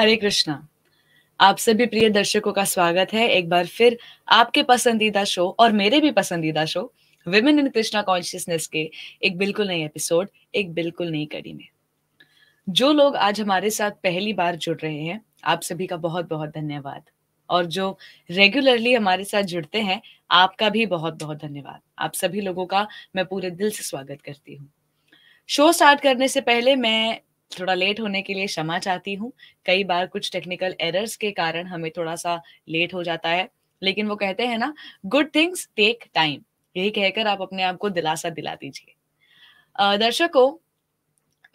हरे कृष्णा आप सभी प्रिय दर्शकों का स्वागत है एक बार फिर आपके पसंदीदा शो और मेरे भी पसंदीदा show women in Krishna consciousness के एक बिल्कुल नए एपिसोड एक बिल्कुल नई कड़ी में जो लोग आज हमारे साथ पहली बार जुड़ रहे हैं आप सभी का बहुत बहुत धन्यवाद और जो रेगुलरली हमारे साथ जुड़ते हैं आपका भी बहुत बहुत धन्यवाद आप सभी लोगों का मैं पूरे दिल से स्वागत करती हूँ शो स्टार्ट करने से पहले मैं थोड़ा लेट होने के लिए क्षमा चाहती हूँ कई बार कुछ टेक्निकल एरर्स के कारण हमें थोड़ा सा लेट हो जाता है लेकिन वो कहते हैं ना गुड थिंग्स टेक टाइम यही कहकर आप अपने आप को दिलासा दिला दीजिए दर्शकों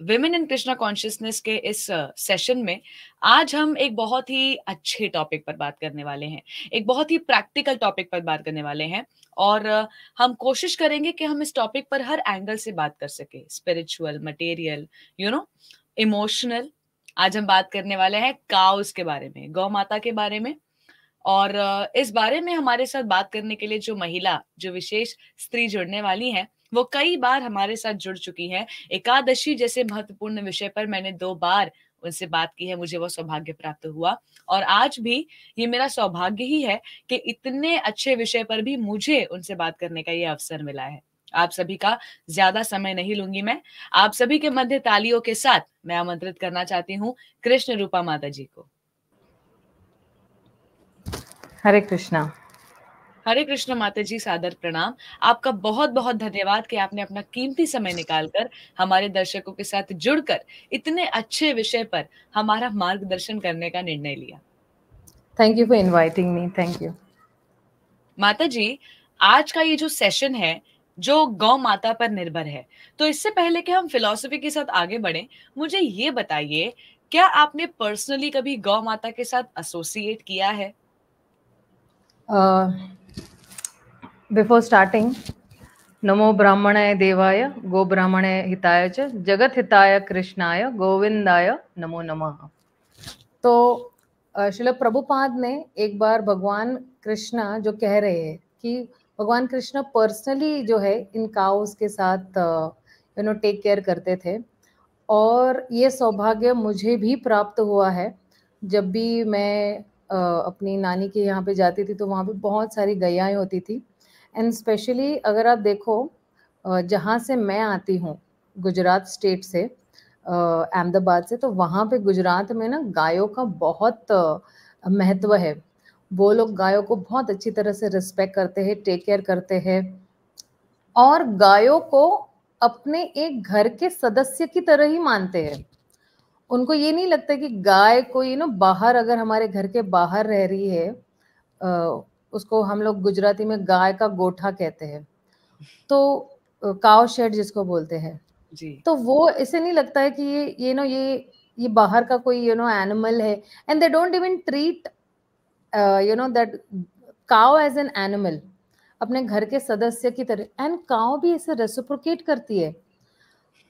विमेन इन कृष्णा कॉन्शियसनेस के इस सेशन में आज हम एक बहुत ही अच्छे टॉपिक पर बात करने वाले हैं एक बहुत ही प्रैक्टिकल टॉपिक पर बात करने वाले हैं और हम कोशिश करेंगे कि हम इस टॉपिक पर हर एंगल से बात कर सके spiritual material you know emotional आज हम बात करने वाले हैं काउस के बारे में गौ माता के बारे में और इस बारे में हमारे साथ बात करने के लिए जो महिला जो विशेष स्त्री जुड़ने वाली है वो कई बार हमारे साथ जुड़ चुकी है एकादशी जैसे महत्वपूर्ण विषय पर मैंने दो बार उनसे बात की है मुझे वो सौभाग्य प्राप्त हुआ और आज भी ये मेरा सौभाग्य ही है कि इतने अच्छे विषय पर भी मुझे उनसे बात करने का ये अवसर मिला है आप सभी का ज्यादा समय नहीं लूंगी मैं आप सभी के मध्य तालियों के साथ मैं आमंत्रित करना चाहती हूँ कृष्ण रूपा माता जी को हरे कृष्णा हरे कृष्ण माता जी सादर प्रणाम आपका बहुत बहुत धन्यवाद कि आपने अपना कीमती समय निकालकर हमारे दर्शकों के साथ जुड़कर इतने अच्छे विषय पर हमारा मार्गदर्शन करने का निर्णय लिया thank you for inviting me thank you माता जी आज का ये जो सेशन है जो गौ माता पर निर्भर है तो इससे पहले कि हम फिलॉसफी के साथ आगे बढ़े मुझे ये बताइए क्या आपने पर्सनली कभी गौ माता के साथ एसोसिएट किया है बिफोर स्टार्टिंग नमो ब्राह्मणाय देवाय गो ब्राह्मणाय हिताय च जगत हिताय कृष्णाय गोविंदाय नमो नमः तो शिल प्रभुपाद ने एक बार भगवान कृष्णा जो कह रहे हैं कि भगवान कृष्ण पर्सनली जो है इन काउस के साथ यू नो टेक केयर करते थे और ये सौभाग्य मुझे भी प्राप्त हुआ है जब भी मैं uh, अपनी नानी के यहाँ पे जाती थी तो वहाँ पे बहुत सारी गैयाएँ होती थी एंड स्पेशली अगर आप देखो uh, जहाँ से मैं आती हूँ गुजरात स्टेट से uh, अहमदाबाद से तो वहाँ पे गुजरात में ना गायों का बहुत महत्व है वो लोग गायों को बहुत अच्छी तरह से रिस्पेक्ट करते हैं टेक केयर करते हैं और गायों को अपने एक घर के सदस्य की तरह ही मानते हैं उनको ये नहीं लगता कि गाय को यू नो बाहर अगर हमारे घर के बाहर रह रही है उसको हम लोग गुजराती में गाय का गोठा कहते हैं तो काव शेड जिसको बोलते हैं तो वो ऐसे नहीं लगता है कि ये ये नो ये ये बाहर का कोई यू नो एनिमल है and they don't even treat you know that cow as an animal अपने घर के सदस्य की तरह एंड काओ भी इसे रेसिप्रोकेट करती है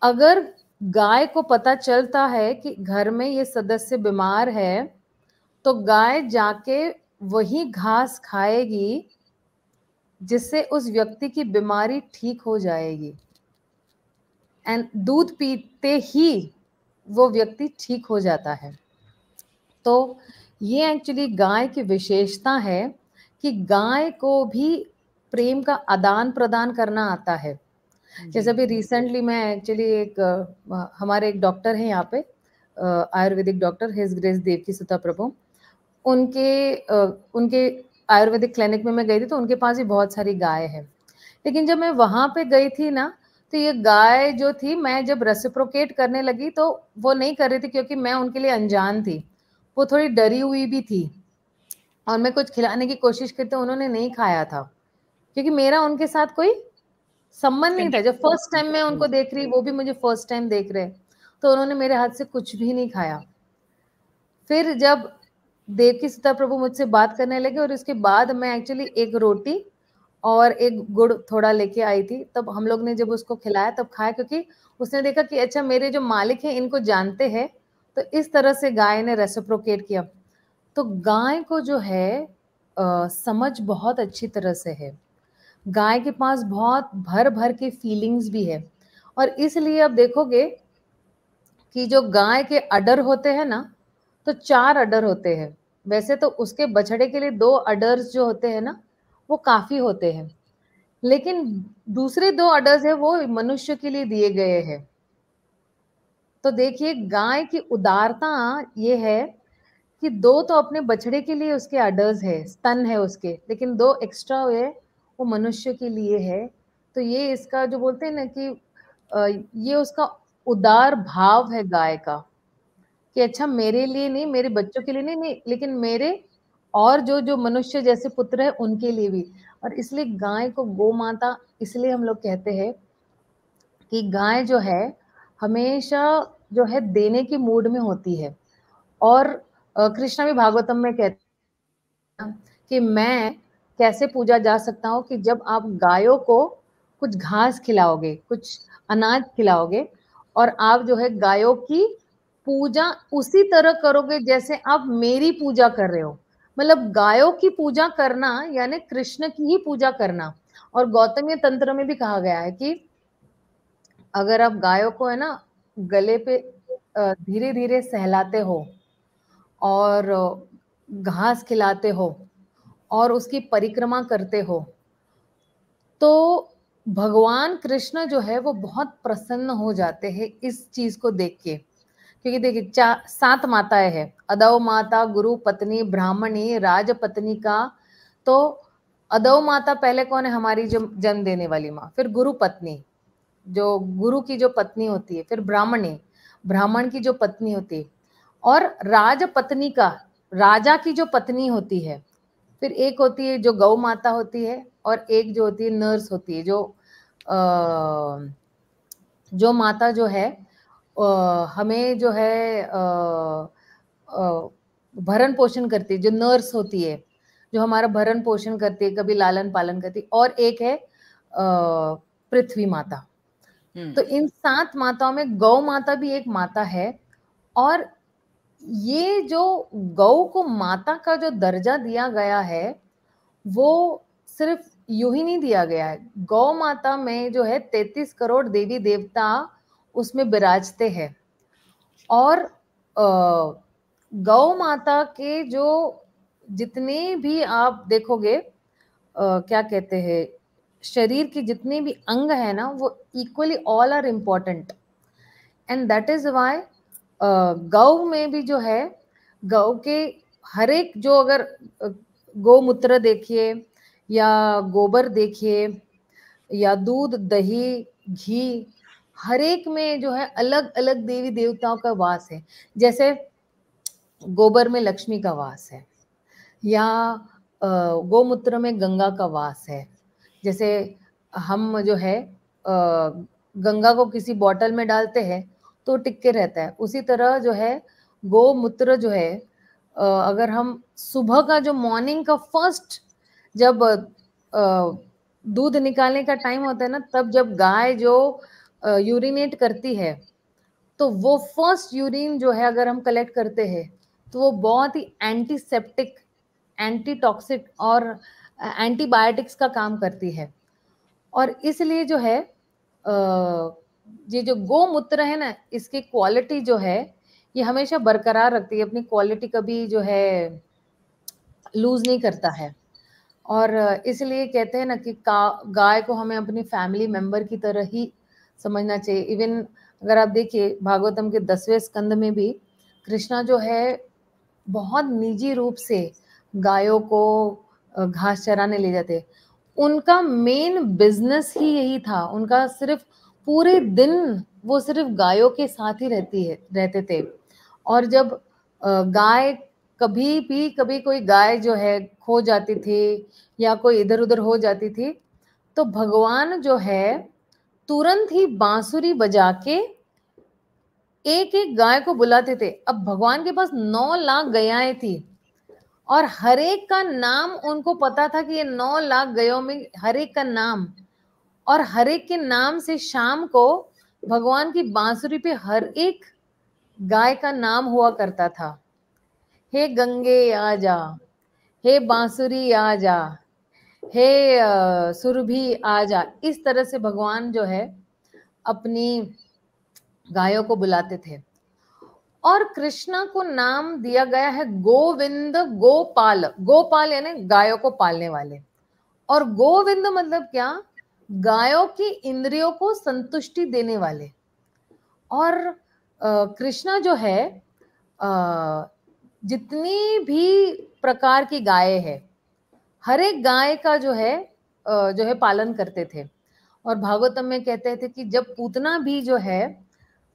अगर गाय को पता चलता है कि घर में ये सदस्य बीमार है तो गाय जाके वही घास खाएगी जिससे उस व्यक्ति की बीमारी ठीक हो जाएगी एंड दूध पीते ही वो व्यक्ति ठीक हो जाता है तो ये एक्चुअली गाय की विशेषता है कि गाय को भी प्रेम का आदान प्रदान करना आता है जैसे अभी रिसेंटली मैं एक्चुअली एक हमारे एक डॉक्टर हैं यहाँ पे ayurvedic doctor his grace Devakisuta प्रभु उनके उनके आयुर्वेदिक क्लिनिक में मैं गई थी तो उनके पास भी बहुत सारी गाय है लेकिन जब मैं वहाँ पे गई थी ना तो ये गाय जो थी मैं जब रेसिप्रोकेट करने लगी तो वो नहीं कर रही थी क्योंकि मैं उनके लिए अनजान थी वो थोड़ी डरी हुई भी थी और मैं कुछ खिलाने की कोशिश करती हूँ उन्होंने नहीं खाया था क्योंकि मेरा उनके साथ कोई संबंध नहीं था जब फर्स्ट टाइम मैं उनको देख रही वो भी मुझे फर्स्ट टाइम देख रहे तो उन्होंने मेरे हाथ से कुछ भी नहीं खाया फिर जब देवकी सीता प्रभु मुझसे बात करने लगे और उसके बाद मैं एक्चुअली एक रोटी और एक गुड़ थोड़ा लेके आई थी तब हम लोग ने जब उसको खिलाया तब खाया क्योंकि उसने देखा कि अच्छा मेरे जो मालिक हैं इनको जानते हैं तो इस तरह से गाय ने रेसिप्रोकेट किया तो गाय को जो है आ, समझ बहुत अच्छी तरह से है गाय के पास बहुत भर भर के फीलिंग्स भी है और इसलिए अब देखोगे कि जो गाय के अडर होते हैं ना तो चार अडर होते हैं वैसे तो उसके बछड़े के लिए दो अडर्स जो होते हैं ना वो काफ़ी होते हैं लेकिन दूसरे दो अडर्स है वो मनुष्य के लिए दिए गए हैं तो देखिए गाय की उदारता ये है कि दो तो अपने बछड़े के लिए उसके अडर्स है स्तन है उसके लेकिन दो एक्स्ट्रा है वो मनुष्य के लिए है तो ये इसका जो बोलते हैं ना कि ये उसका उदार भाव है गाय का कि अच्छा मेरे लिए नहीं मेरे बच्चों के लिए नहीं नहीं लेकिन मेरे और जो जो मनुष्य जैसे पुत्र है उनके लिए भी और इसलिए गाय को गो माता इसलिए हम लोग कहते हैं कि गाय जो है हमेशा जो है देने की मूड में होती है और कृष्णा भी भागवतम में कहते हैं कि मैं कैसे पूजा जा सकता हूँ कि जब आप गायों को कुछ घास खिलाओगे कुछ अनाज खिलाओगे और आप जो है गायों की पूजा उसी तरह करोगे जैसे आप मेरी पूजा कर रहे हो मतलब गायों की पूजा करना यानी कृष्ण की ही पूजा करना और गौतमीय तंत्र में भी कहा गया है कि अगर आप गायों को है ना गले पे धीरे धीरे सहलाते हो और घास खिलाते हो और उसकी परिक्रमा करते हो तो भगवान कृष्ण जो है वो बहुत प्रसन्न हो जाते हैं इस चीज को देख के क्योंकि देखिए चा सात माताएं हैं अदव माता गुरु पत्नी ब्राह्मणी राज पत्नी का तो अदव माता पहले कौन है हमारी जन्म देने वाली माँ फिर गुरु पत्नी जो गुरु की जो पत्नी होती है फिर ब्राह्मणी ब्राह्मण की जो पत्नी होती है और राज पत्नी का राजा की जो पत्नी होती है फिर एक होती है जो गौ माता होती है और एक जो होती है नर्स होती है जो आ, जो माता जो है आ, हमें जो है भरण पोषण करती है जो नर्स होती है जो हमारा भरण पोषण करती है कभी लालन पालन करती है और एक है पृथ्वी माता हम्म। तो इन सात माताओं में गौ माता भी एक माता है और ये जो गौ को माता का जो दर्जा दिया गया है वो सिर्फ यू ही नहीं दिया गया है गौ माता में जो है तैतीस करोड़ देवी देवता उसमें विराजते हैं और गौ माता के जो जितने भी आप देखोगे आ, क्या कहते हैं शरीर के जितने भी अंग है ना वो equally all are important and that is why गौ में भी जो है गौ के हर एक जो अगर गौमूत्र देखिए या गोबर देखिए या दूध दही घी हर एक में जो है अलग अलग देवी देवताओं का वास है जैसे गोबर में लक्ष्मी का वास है या गौमूत्र में गंगा का वास है जैसे हम जो है गंगा को किसी बॉटल में डालते हैं तो टिक के रहता है उसी तरह जो है गोमूत्र जो है अगर हम सुबह का जो मॉर्निंग का फर्स्ट जब दूध निकालने का टाइम होता है ना तब जब गाय जो यूरिनेट करती है तो वो फर्स्ट यूरिन जो है अगर हम कलेक्ट करते हैं तो वो बहुत ही एंटीसेप्टिक एंटीटॉक्सिक और एंटीबायोटिक्स का काम करती है और इसलिए जो है ये जो गोमूत्र है ना इसकी क्वालिटी जो है ये हमेशा बरकरार रखती है अपनी क्वालिटी कभी जो है लूज नहीं करता है और इसलिए कहते हैं ना कि गाय को हमें अपनी फैमिली मेंबर की तरह ही समझना चाहिए इवन अगर आप देखिए भागवतम के दसवें स्कंद में भी कृष्णा जो है बहुत निजी रूप से गायों को घास चराने ले जाते उनका मेन बिजनेस ही यही था उनका सिर्फ पूरे दिन वो सिर्फ गायों के साथ ही रहती है रहते थे और जब गाय कभी भी कभी कोई गाय जो है खो जाती थी या कोई इधर उधर हो जाती थी तो भगवान जो है तुरंत ही बांसुरी बजा के एक एक गाय को बुलाते थे अब भगवान के पास नौ लाख गयाएं थी और हरेक का नाम उनको पता था कि ये नौ लाख गयों में हरेक का नाम और हरेक के नाम से शाम को भगवान की बांसुरी पे हर एक गाय का नाम हुआ करता था हे गंगे आ जा हे बांसुरी आ जा हे सुरभि आ जा इस तरह से भगवान जो है अपनी गायों को बुलाते थे और कृष्णा को नाम दिया गया है गोविंद गोपाल गोपाल यानी गायों को पालने वाले और गोविंद मतलब क्या गायों की इंद्रियों को संतुष्टि देने वाले और कृष्णा जो है जितनी भी प्रकार की गाय है हर एक गाय का जो है जो है पालन करते थे और भागवतम में कहते थे कि जब पूतना भी जो है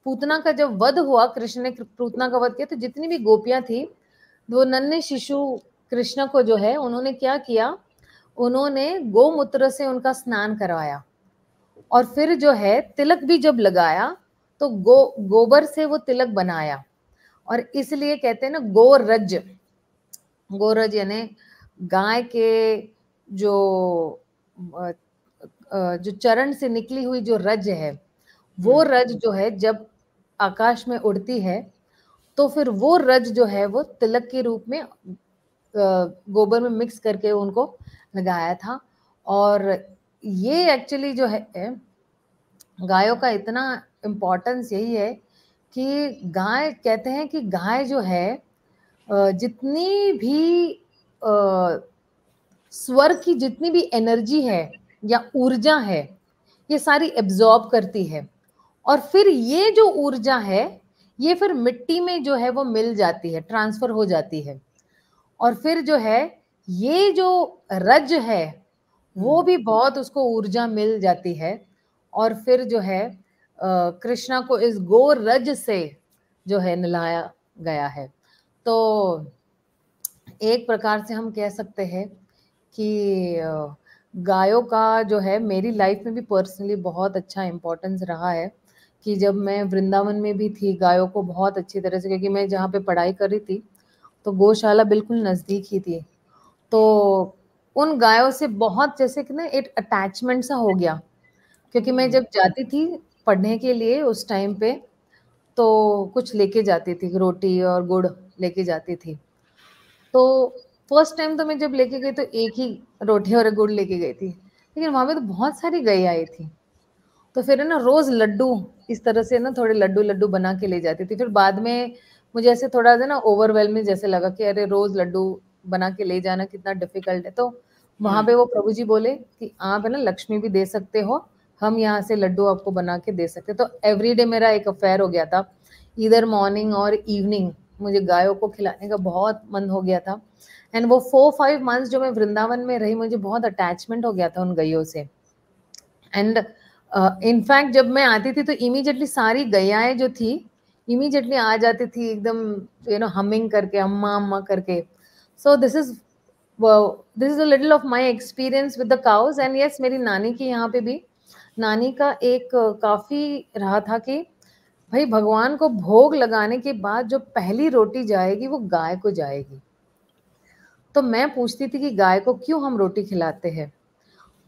पूतना का जब वध हुआ कृष्ण ने पूतना का वध किया तो जितनी भी गोपियां थी वो नन्हे शिशु कृष्ण को जो है उन्होंने क्या किया उन्होंने गोमूत्र से उनका स्नान करवाया और फिर जो है तिलक भी जब लगाया तो गो गोबर से वो तिलक बनाया और इसलिए कहते हैं ना गोरज गोरज यानी गाय के जो जो चरण से निकली हुई जो रज है वो हम्म। रज जो है जब आकाश में उड़ती है तो फिर वो रज जो है वो तिलक के रूप में गोबर में मिक्स करके उनको लगाया था और ये एक्चुअली जो है गायों का इतना इम्पोर्टेंस यही है कि गाय कहते हैं कि गाय जो है जितनी भी स्वर की जितनी भी एनर्जी है या ऊर्जा है ये सारी एब्जॉर्ब करती है और फिर ये जो ऊर्जा है ये फिर मिट्टी में जो है वो मिल जाती है ट्रांसफर हो जाती है और फिर जो है ये जो रज है वो भी हम्म। बहुत उसको ऊर्जा मिल जाती है और फिर जो है कृष्णा को इस गोर रज से जो है नलाया गया है तो एक प्रकार से हम कह सकते हैं कि गायों का जो है मेरी लाइफ में भी पर्सनली बहुत अच्छा इम्पोर्टेंस रहा है कि जब मैं वृंदावन में भी थी गायों को बहुत अच्छी तरह से क्योंकि मैं जहाँ पे पढ़ाई कर रही थी तो गौशाला बिल्कुल नज़दीक ही थी तो उन गायों से बहुत जैसे कि ना एक अटैचमेंट सा हो गया क्योंकि मैं जब जाती थी पढ़ने के लिए उस टाइम पे तो कुछ लेके जाती थी रोटी और गुड़ लेके जाती थी तो फर्स्ट टाइम तो मैं जब लेके गई तो एक ही रोटी और गुड़ लेके गई थी लेकिन वहाँ पे तो बहुत सारी गई आई थी तो फिर है ना रोज़ लड्डू इस तरह से ना थोड़े लड्डू लड्डू बना के ले जाती थी फिर बाद में मुझे ऐसे थोड़ा सा ना ओवरवेलमिंग जैसे लगा कि अरे रोज लड्डू बना के ले जाना कितना डिफिकल्ट है तो वहां पे वो हम्म। प्रभु जी बोले कि आप है ना लक्ष्मी भी दे सकते हो हम यहाँ से लड्डू आपको बना के दे सकते तो एवरी डे मेरा एक अफेयर हो गया था इधर मॉर्निंग और इवनिंग मुझे गायों को खिलाने का बहुत मन हो गया था एंड वो फोर फाइव मंथ्स जो मैं वृंदावन में रही मुझे बहुत अटैचमेंट हो गया था उन गायों से एंड इनफैक्ट uh, जब मैं आती थी तो इमीजिएटली सारी गैयाएं जो थी इमीजिएटली आ जाती थी एकदम यू नो हमिंग करके अम्मा अम्मा करके so this is this is a little of my experience with the cows and yes मेरी नानी की यहाँ पे भी नानी का एक काफ़ी रहा था कि भाई भगवान को भोग लगाने के बाद जो पहली रोटी जाएगी वो गाय को जाएगी तो मैं पूछती थी कि गाय को क्यों हम रोटी खिलाते हैं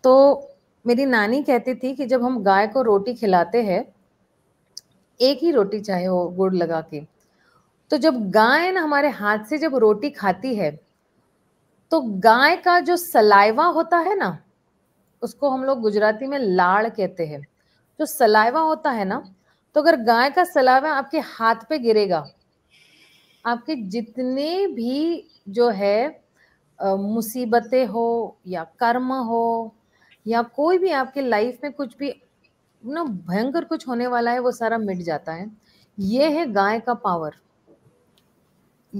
तो मेरी नानी कहती थी कि जब हम गाय को रोटी खिलाते हैं एक ही रोटी चाहे हो गुड़ लगा के तो जब गाय ना हमारे हाथ से जब रोटी खाती है तो गाय का जो सलाइवा होता है ना उसको हम लोग गुजराती में लाड़ कहते हैं जो सलाइवा होता है ना तो अगर गाय का सलाइवा आपके हाथ पे गिरेगा आपके जितने भी जो है मुसीबतें हो या कर्म हो या कोई भी आपके लाइफ में कुछ भी ना भयंकर कुछ होने वाला है वो सारा मिट जाता है ये है गाय का पावर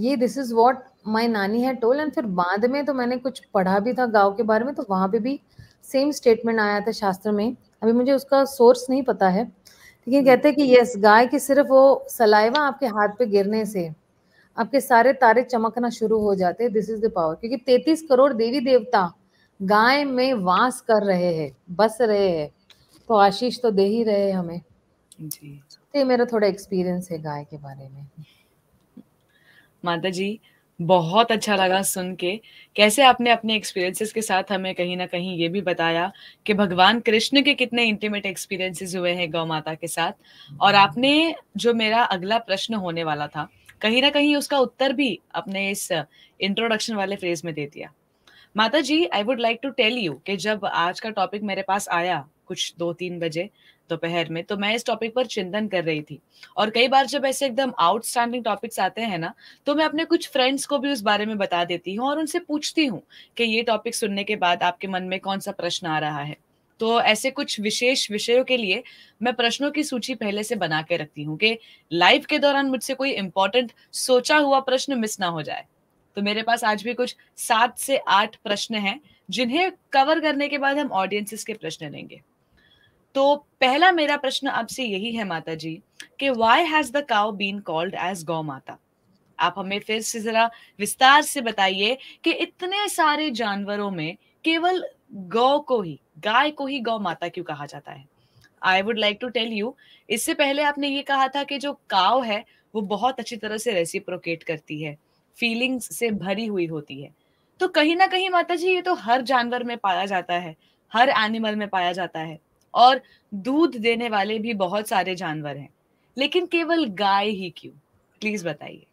ये दिस इज वॉट माई नानी है टोल एंड फिर बाद में तो मैंने कुछ पढ़ा भी था गाँव के बारे में तो वहां पे भी सेम स्टेटमेंट आया था शास्त्र में अभी मुझे उसका सोर्स नहीं पता है लेकिन हम्म। कहते हैं कि यस गाय की सिर्फ वो सलाइवा आपके हाथ पे गिरने से आपके सारे तारे चमकना शुरू हो जाते हैं दिस इज द पावर क्योंकि तैतीस करोड़ देवी देवता गाय में वास कर रहे हैं बस रहे हैं तो आशीष तो दे ही रहे हमें जी तो ये मेरा थोड़ा एक्सपीरियंस है गाय के बारे में माता जी बहुत अच्छा लगा सुन के कैसे आपने अपने एक्सपीरियंसेस के साथ हमें कहीं ना कहीं ये भी बताया कि भगवान कृष्ण के कितने इंटीमेट एक्सपीरियंसेस हुए हैं गौ माता के साथ और आपने जो मेरा अगला प्रश्न होने वाला था कहीं ना कहीं उसका उत्तर भी अपने इस इंट्रोडक्शन वाले फ्रेज में दे दिया माता जी I would like to tell you कि जब आज का टॉपिक मेरे पास आया कुछ दो तीन बजे दोपहर में तो मैं इस टॉपिक पर चिंतन कर रही थी और कई बार जब ऐसे एकदम आउटस्टैंडिंग टॉपिक्स आते हैं ना तो मैं अपने कुछ फ्रेंड्स को भी उस बारे में बता देती हूँ और उनसे पूछती हूँ कि ये टॉपिक सुनने के बाद आपके मन में कौन सा प्रश्न आ रहा है तो ऐसे कुछ विशेष विषयों के लिए मैं प्रश्नों की सूची पहले से बना के रखती हूँ कि लाइफ के दौरान मुझसे कोई इंपॉर्टेंट सोचा हुआ प्रश्न मिस ना हो जाए तो मेरे पास आज भी कुछ सात से आठ प्रश्न हैं जिन्हें कवर करने के बाद हम ऑडियंसिस के प्रश्न लेंगे तो पहला मेरा प्रश्न आपसे यही है माता जी कि why has the cow been called as गौ माता आप हमें फिर से जरा विस्तार से बताइए कि इतने सारे जानवरों में केवल गौ को ही गाय को ही गौ माता क्यों कहा जाता है I would like to tell you इससे पहले आपने ये कहा था कि जो काव है वो बहुत अच्छी तरह से रेसिप्रोकेट करती है फीलिंग्स से भरी हुई होती है तो कहीं ना कहीं माता जी ये तो हर जानवर में पाया जाता है हर एनिमल में पाया जाता है और दूध देने वाले भी बहुत सारे जानवर हैं लेकिन केवल गाय ही क्यों प्लीज बताइए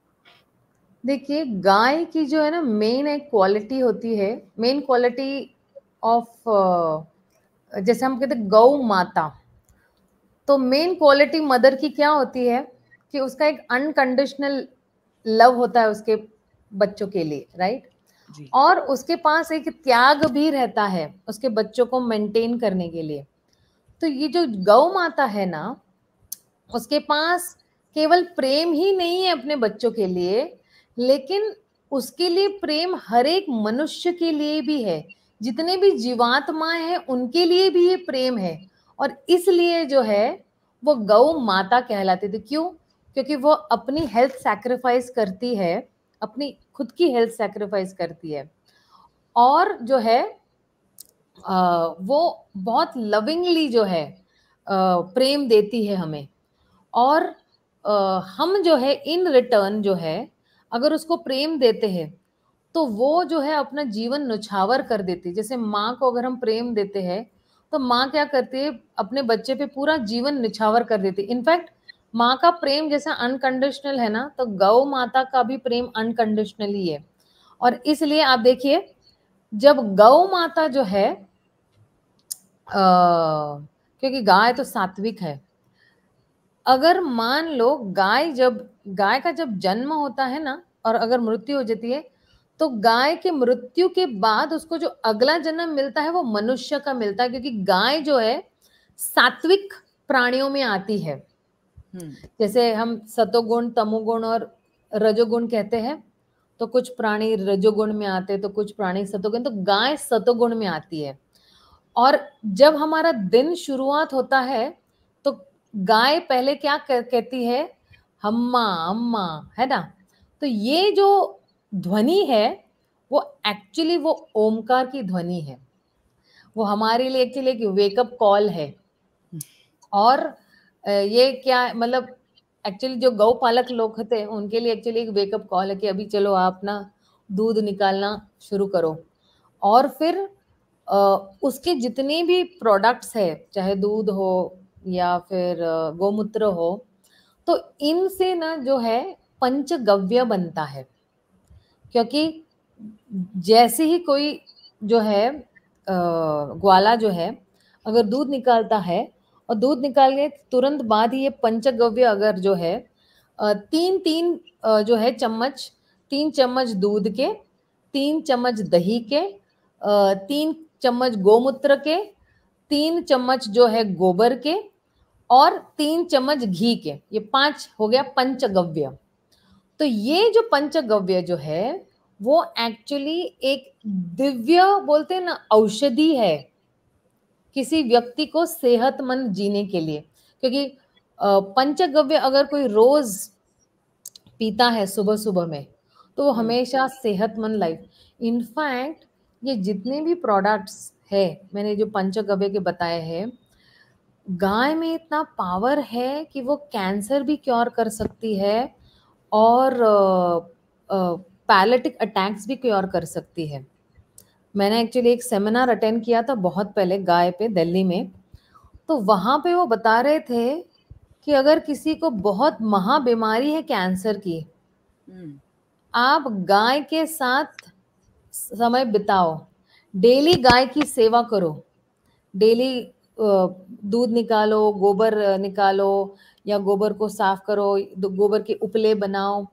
देखिए गाय की जो है ना मेन एक क्वालिटी होती है मेन क्वालिटी ऑफ जैसे हम कहते गौ माता तो मेन क्वालिटी मदर की क्या होती है कि उसका एक अनकंडीशनल लव होता है उसके बच्चों के लिए राइट और उसके पास एक त्याग भी रहता है उसके बच्चों को मेंटेन करने के लिए तो ये जो गौ माता है ना उसके पास केवल प्रेम ही नहीं है अपने बच्चों के लिए लेकिन उसके लिए प्रेम हर एक मनुष्य के लिए भी है जितने भी जीवात्मा है उनके लिए भी ये प्रेम है और इसलिए जो है वो गौ माता कहलाते थे क्यों क्योंकि वो अपनी हेल्थ सेक्रीफाइस करती है अपनी खुद की हेल्थ सेक्रीफाइस करती है और जो है आ, वो बहुत लविंगली जो है आ, प्रेम देती है हमें और आ, हम जो है इन रिटर्न जो है अगर उसको प्रेम देते हैं तो वो जो है अपना जीवन नुछावर कर देती है जैसे माँ को अगर हम प्रेम देते हैं तो माँ क्या करती है अपने बच्चे पे पूरा जीवन निछावर कर देती है इनफैक्ट माँ का प्रेम जैसा अनकंडीशनल है ना तो गौ माता का भी प्रेम अनकंडीशनल ही है और इसलिए आप देखिए जब गौ माता जो है आ, क्योंकि गाय तो सात्विक है अगर मान लो गाय जब गाय का जब जन्म होता है ना और अगर मृत्यु हो जाती है तो गाय के मृत्यु के बाद उसको जो अगला जन्म मिलता है वो मनुष्य का मिलता है क्योंकि गाय जो है सात्विक प्राणियों में आती है जैसे हम सतोगुण तमोगुण और रजोगुण कहते हैं तो कुछ प्राणी रजोगुण में आते हैं तो कुछ प्राणी सतोगुण तो गाय सतोगुण में आती है और जब हमारा दिन शुरुआत होता है तो गाय पहले क्या कहती है हम्मा अम्मा है ना तो ये जो ध्वनि है वो एक्चुअली वो ओमकार की ध्वनि है वो हमारे लिए एक्चुअली एक वेकअप कॉल है और ये क्या मतलब एक्चुअली जो गौ पालक लोग थे उनके लिए एक्चुअली एक वेकअप कॉल है कि अभी चलो आप ना दूध निकालना शुरू करो और फिर उसके जितने भी प्रोडक्ट्स है चाहे दूध हो या फिर गोमूत्र हो तो इनसे ना जो है पंचगव्य बनता है क्योंकि जैसे ही कोई जो है ग्वाला जो है अगर दूध निकालता है और दूध निकालने तुरंत बाद ही ये पंचगव्य अगर जो है तीन तीन जो है चम्मच तीन चम्मच दूध के तीन चम्मच दही के तीन चम्मच गोमूत्र के तीन चम्मच जो है गोबर के और तीन चम्मच घी के ये पांच हो गया पंचगव्य तो ये जो पंचगव्य जो है वो एक्चुअली एक दिव्य बोलते हैं ना औषधि है किसी व्यक्ति को सेहतमंद जीने के लिए क्योंकि पंचगव्य अगर कोई रोज पीता है सुबह सुबह में तो वो हमेशा सेहतमंद लाइफ इनफैक्ट ये जितने भी प्रोडक्ट्स है मैंने जो पंचगव्य के बताए हैं गाय में इतना पावर है कि वो कैंसर भी क्योर कर सकती है और पैलेटिक अटैक्स भी क्योर कर सकती है मैंने एक्चुअली एक सेमिनार अटेंड किया था बहुत पहले गाय पे दिल्ली में तो वहाँ पे वो बता रहे थे कि अगर किसी को बहुत महा बीमारी है कैंसर की हम्म। आप गाय के साथ समय बिताओ डेली गाय की सेवा करो डेली दूध निकालो गोबर निकालो या गोबर को साफ करो गोबर के उपले बनाओ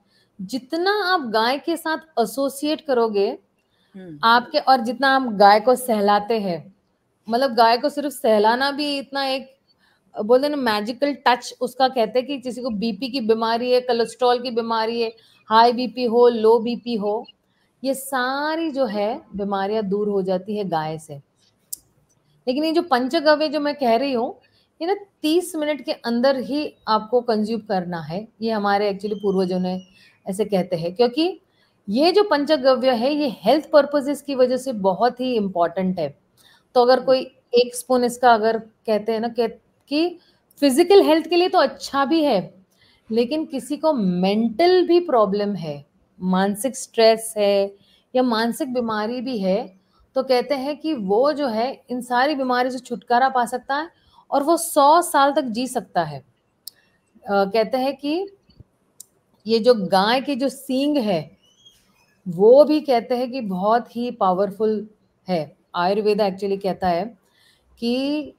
जितना आप गाय के साथ एसोसिएट करोगे हम्म। आपके और जितना आप गाय को सहलाते हैं मतलब गाय को सिर्फ सहलाना भी इतना एक बोलते ना मैजिकल टच उसका कहते हैं कि किसी को बीपी की बीमारी है कोलेस्ट्रॉल की बीमारी है हाई बीपी हो लो बीपी हो ये सारी जो है बीमारियां दूर हो जाती है गाय से लेकिन ये जो पंचगव्य जो मैं कह रही हूँ ये ना तीस मिनट के अंदर ही आपको कंज्यूम करना है ये हमारे एक्चुअली पूर्वजों ने ऐसे कहते हैं क्योंकि ये जो पंचगव्य है ये हेल्थ पर्पजेस की वजह से बहुत ही इम्पॉर्टेंट है तो अगर कोई एक स्पून इसका अगर कहते हैं ना कि फिजिकल हेल्थ के लिए तो अच्छा भी है लेकिन किसी को मेंटल भी प्रॉब्लम है मानसिक स्ट्रेस है या मानसिक बीमारी भी है तो कहते हैं कि वो जो है इन सारी बीमारी से छुटकारा पा सकता है और वो सौ साल तक जी सकता है आ, कहते हैं कि ये जो गाय की जो सींग है वो भी कहते हैं कि बहुत ही पावरफुल है आयुर्वेदा एक्चुअली कहता है कि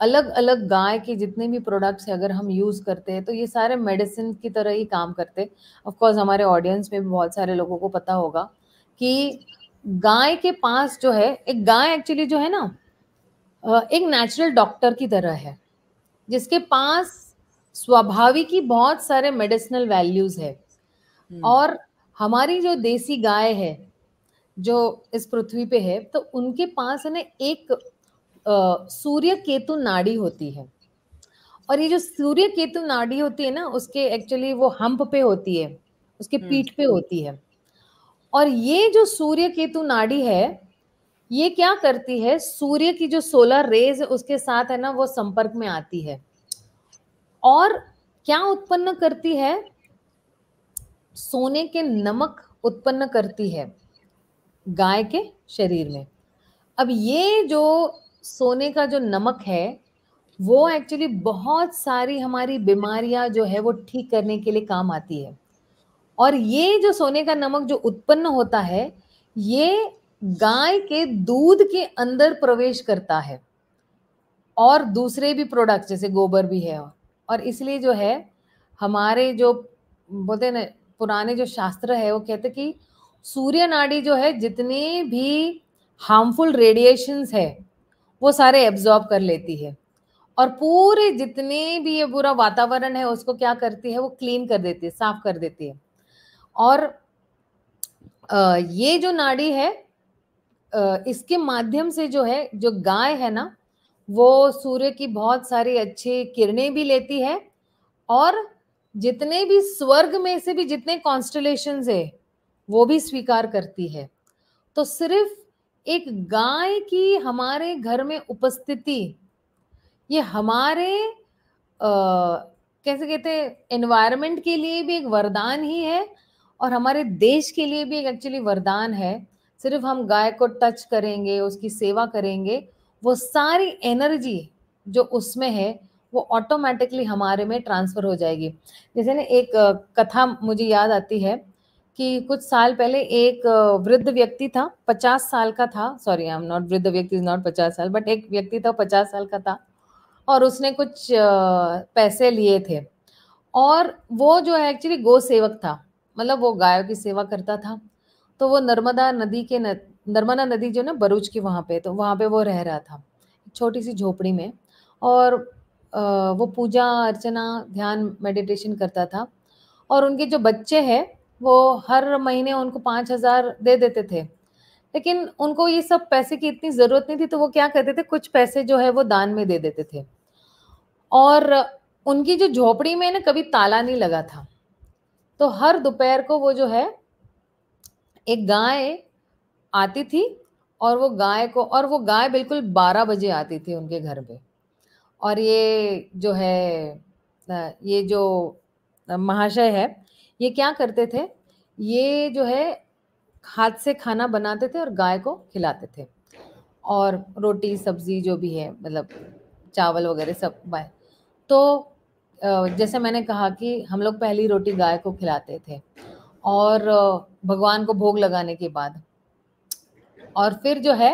अलग अलग गाय के जितने भी प्रोडक्ट्स हैं अगर हम यूज़ करते हैं तो ये सारे मेडिसिन की तरह ही काम करते हैं ऑफकोर्स हमारे ऑडियंस में भी बहुत सारे लोगों को पता होगा कि गाय के पास जो है एक गाय एक्चुअली जो है ना एक नेचुरल डॉक्टर की तरह है जिसके पास स्वाभाविक ही बहुत सारे मेडिसिनल वैल्यूज है और हमारी जो देसी गाय है जो इस पृथ्वी पे है तो उनके पास है ना एक सूर्य केतु नाड़ी होती है और ये जो सूर्य केतु नाड़ी होती है ना उसके एक्चुअली वो हम्प पे होती है उसके हम्म। पीठ पे होती है और ये जो सूर्य केतु नाड़ी है ये क्या करती है सूर्य की जो सोलर रेज उसके साथ है ना वो संपर्क में आती है और क्या उत्पन्न करती है सोने के नमक उत्पन्न करती है गाय के शरीर में अब ये जो सोने का जो नमक है वो एक्चुअली बहुत सारी हमारी बीमारियां जो है वो ठीक करने के लिए काम आती है और ये जो सोने का नमक जो उत्पन्न होता है ये गाय के दूध के अंदर प्रवेश करता है और दूसरे भी प्रोडक्ट जैसे गोबर भी है और इसलिए जो है हमारे जो बोलते ना पुराने जो शास्त्र है वो कहते कि सूर्य नाड़ी जो है जितने भी हार्मफुल रेडिएशंस है वो सारे एब्जॉर्ब कर लेती है और पूरे जितने भी ये बुरा वातावरण है उसको क्या करती है वो क्लीन कर देती है साफ कर देती है और ये जो नाड़ी है इसके माध्यम से जो है जो गाय है ना वो सूर्य की बहुत सारी अच्छी किरणें भी लेती है और जितने भी स्वर्ग में से भी जितने कॉन्स्टलेशन है वो भी स्वीकार करती है तो सिर्फ एक गाय की हमारे घर में उपस्थिति ये हमारे आ, कैसे कहते हैं एनवायरमेंट के लिए भी एक वरदान ही है और हमारे देश के लिए भी एक एक्चुअली वरदान है सिर्फ हम गाय को टच करेंगे उसकी सेवा करेंगे वो सारी एनर्जी जो उसमें है वो ऑटोमेटिकली हमारे में ट्रांसफ़र हो जाएगी जैसे ना एक कथा मुझे याद आती है कि कुछ साल पहले एक वृद्ध व्यक्ति था पचास साल का था सॉरी आई एम नॉट वृद्ध व्यक्ति इज नॉट पचास साल बट एक व्यक्ति था पचास साल का था और उसने कुछ पैसे लिए थे और वो जो है एक्चुअली गो सेवक था मतलब वो गायों की सेवा करता था तो वो नर्मदा नदी के नर्मदा नदी जो ना बरूच की वहाँ पे तो वहाँ पे वो रह रहा था छोटी सी झोपड़ी में और वो पूजा अर्चना ध्यान मेडिटेशन करता था और उनके जो बच्चे हैं वो हर महीने उनको पाँच हज़ार दे देते थे लेकिन उनको ये सब पैसे की इतनी ज़रूरत नहीं थी तो वो क्या करते थे कुछ पैसे जो है वो दान में दे देते थे और उनकी जो झोपड़ी में ना कभी ताला नहीं लगा था तो हर दोपहर को वो जो है एक गाय आती थी और वो गाय को और वो गाय बिल्कुल बारह बजे आती थी उनके घर में और ये जो है ये जो महाशय है ये क्या करते थे ये जो है हाथ से खाना बनाते थे और गाय को खिलाते थे और रोटी सब्जी जो भी है मतलब चावल वगैरह सब बाय तो जैसे मैंने कहा कि हम लोग पहली रोटी गाय को खिलाते थे और भगवान को भोग लगाने के बाद और फिर जो है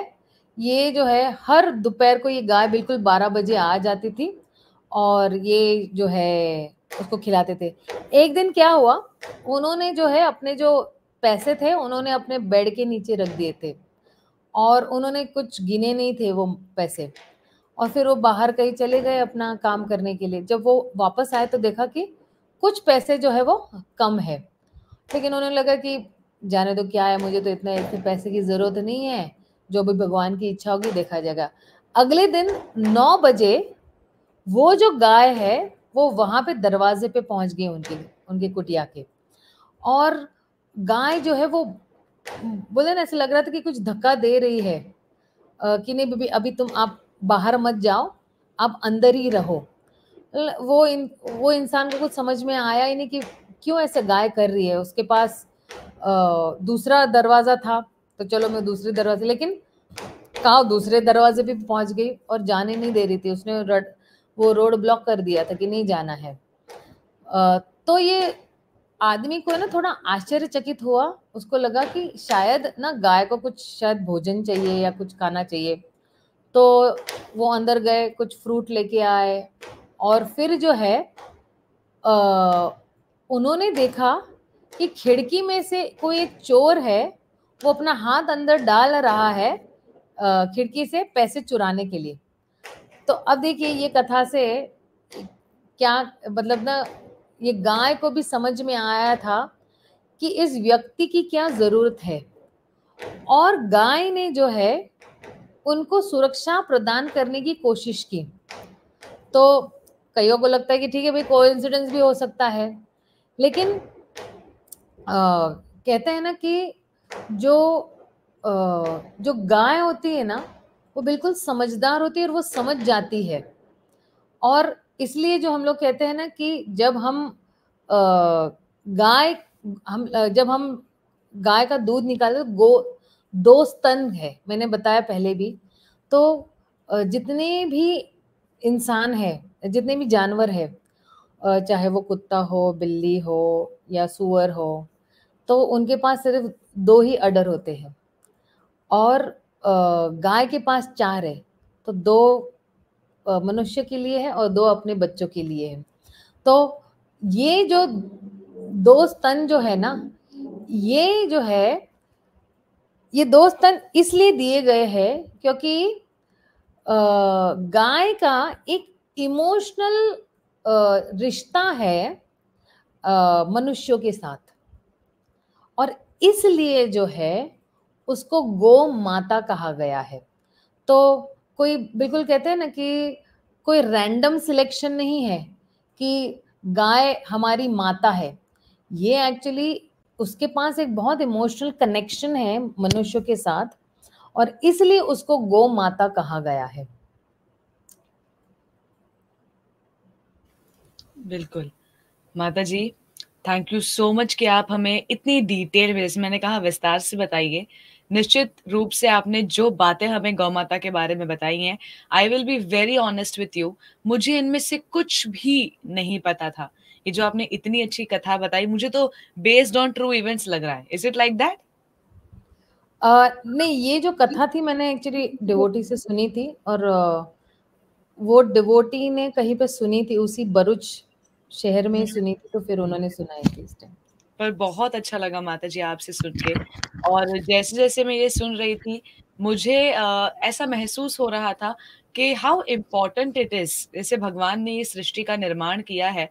ये जो है हर दोपहर को ये गाय बिल्कुल बारह बजे आ जाती थी और ये जो है उसको खिलाते थे एक दिन क्या हुआ उन्होंने जो है अपने जो पैसे थे उन्होंने अपने बेड के नीचे रख दिए थे और उन्होंने कुछ गिने नहीं थे वो पैसे और फिर वो बाहर कहीं चले गए अपना काम करने के लिए जब वो वापस आए तो देखा कि कुछ पैसे जो है वो कम है लेकिन उन्होंने लगा कि जाने तो क्या है मुझे तो इतने इतने पैसे की ज़रूरत नहीं है जो भी भगवान की इच्छा होगी देखा जाएगा अगले दिन नौ बजे वो जो गाय है वो वहां पे दरवाजे पे पहुंच गई उनकी उनके कुटिया के और गाय जो है वो बोले ना ऐसा लग रहा था कि कुछ धक्का दे रही है आ, कि नहीं बीबी अभी तुम आप बाहर मत जाओ आप अंदर ही रहो वो इन वो इंसान को कुछ समझ में आया ही नहीं कि क्यों ऐसे गाय कर रही है उसके पास आ, दूसरा दरवाज़ा था तो चलो मैं दूसरे दरवाजे लेकिन कहा दूसरे दरवाजे पे पहुंच गई और जाने नहीं दे रही थी उसने रड, वो रोड ब्लॉक कर दिया था कि नहीं जाना है आ, तो ये आदमी को ना थोड़ा आश्चर्यचकित हुआ उसको लगा कि शायद ना गाय को कुछ शायद भोजन चाहिए या कुछ खाना चाहिए तो वो अंदर गए कुछ फ्रूट लेके आए और फिर जो है आ, उन्होंने देखा कि खिड़की में से कोई एक चोर है वो अपना हाथ अंदर डाल रहा है खिड़की से पैसे चुराने के लिए तो अब देखिए ये कथा से क्या मतलब ना ये गाय को भी समझ में आया था कि इस व्यक्ति की क्या ज़रूरत है और गाय ने जो है उनको सुरक्षा प्रदान करने की कोशिश की तो कईयों को लगता है कि ठीक है भाई कोइंसिडेंस भी हो सकता है लेकिन आ, कहते हैं ना कि जो जो गाय होती है ना वो बिल्कुल समझदार होती है और वो समझ जाती है और इसलिए जो हम लोग कहते हैं ना कि जब हम गाय हम जब हम गाय का दूध निकालते तो गो दो स्तन है मैंने बताया पहले भी तो जितने भी इंसान है जितने भी जानवर है चाहे वो कुत्ता हो बिल्ली हो या सुअर हो तो उनके पास सिर्फ दो ही अडर होते हैं और गाय के पास चार है तो दो मनुष्य के लिए है और दो अपने बच्चों के लिए है तो ये जो दो स्तन जो है ना ये जो है ये दो स्तन इसलिए दिए गए हैं क्योंकि गाय का एक इमोशनल रिश्ता है मनुष्यों के साथ इसलिए जो है उसको गो माता कहा गया है तो कोई बिल्कुल कहते हैं ना कि कोई रैंडम सिलेक्शन नहीं है कि गाय हमारी माता है ये एक्चुअली उसके पास एक बहुत इमोशनल कनेक्शन है मनुष्य के साथ और इसलिए उसको गो माता कहा गया है बिल्कुल माता जी थैंक यू सो मच कि आप हमें इतनी डिटेल में जैसे मैंने कहा विस्तार से बताइए निश्चित रूप से आपने जो बातें हमें गौ माता के बारे में बताई हैं I will be very honest with you मुझे इनमें से कुछ भी नहीं पता था ये जो आपने इतनी अच्छी कथा बताई मुझे तो बेस्ड ऑन ट्रू इवेंट्स लग रहा है इज इट लाइक दैट नहीं ये जो कथा थी मैंने एक्चुअली डिवोटी से सुनी थी और uh, वो डिवोटी ने कहीं पे सुनी थी उसी बरुच शहर में ही हम्म। सुनी थी तो फिर उन्होंने सुनाई थी इस टाइम पर बहुत अच्छा लगा माता जी आपसे सुन के और जैसे जैसे मैं ये सुन रही थी मुझे आ, ऐसा महसूस हो रहा था कि हाउ इम्पोर्टेंट इट इज जैसे भगवान ने ये सृष्टि का निर्माण किया है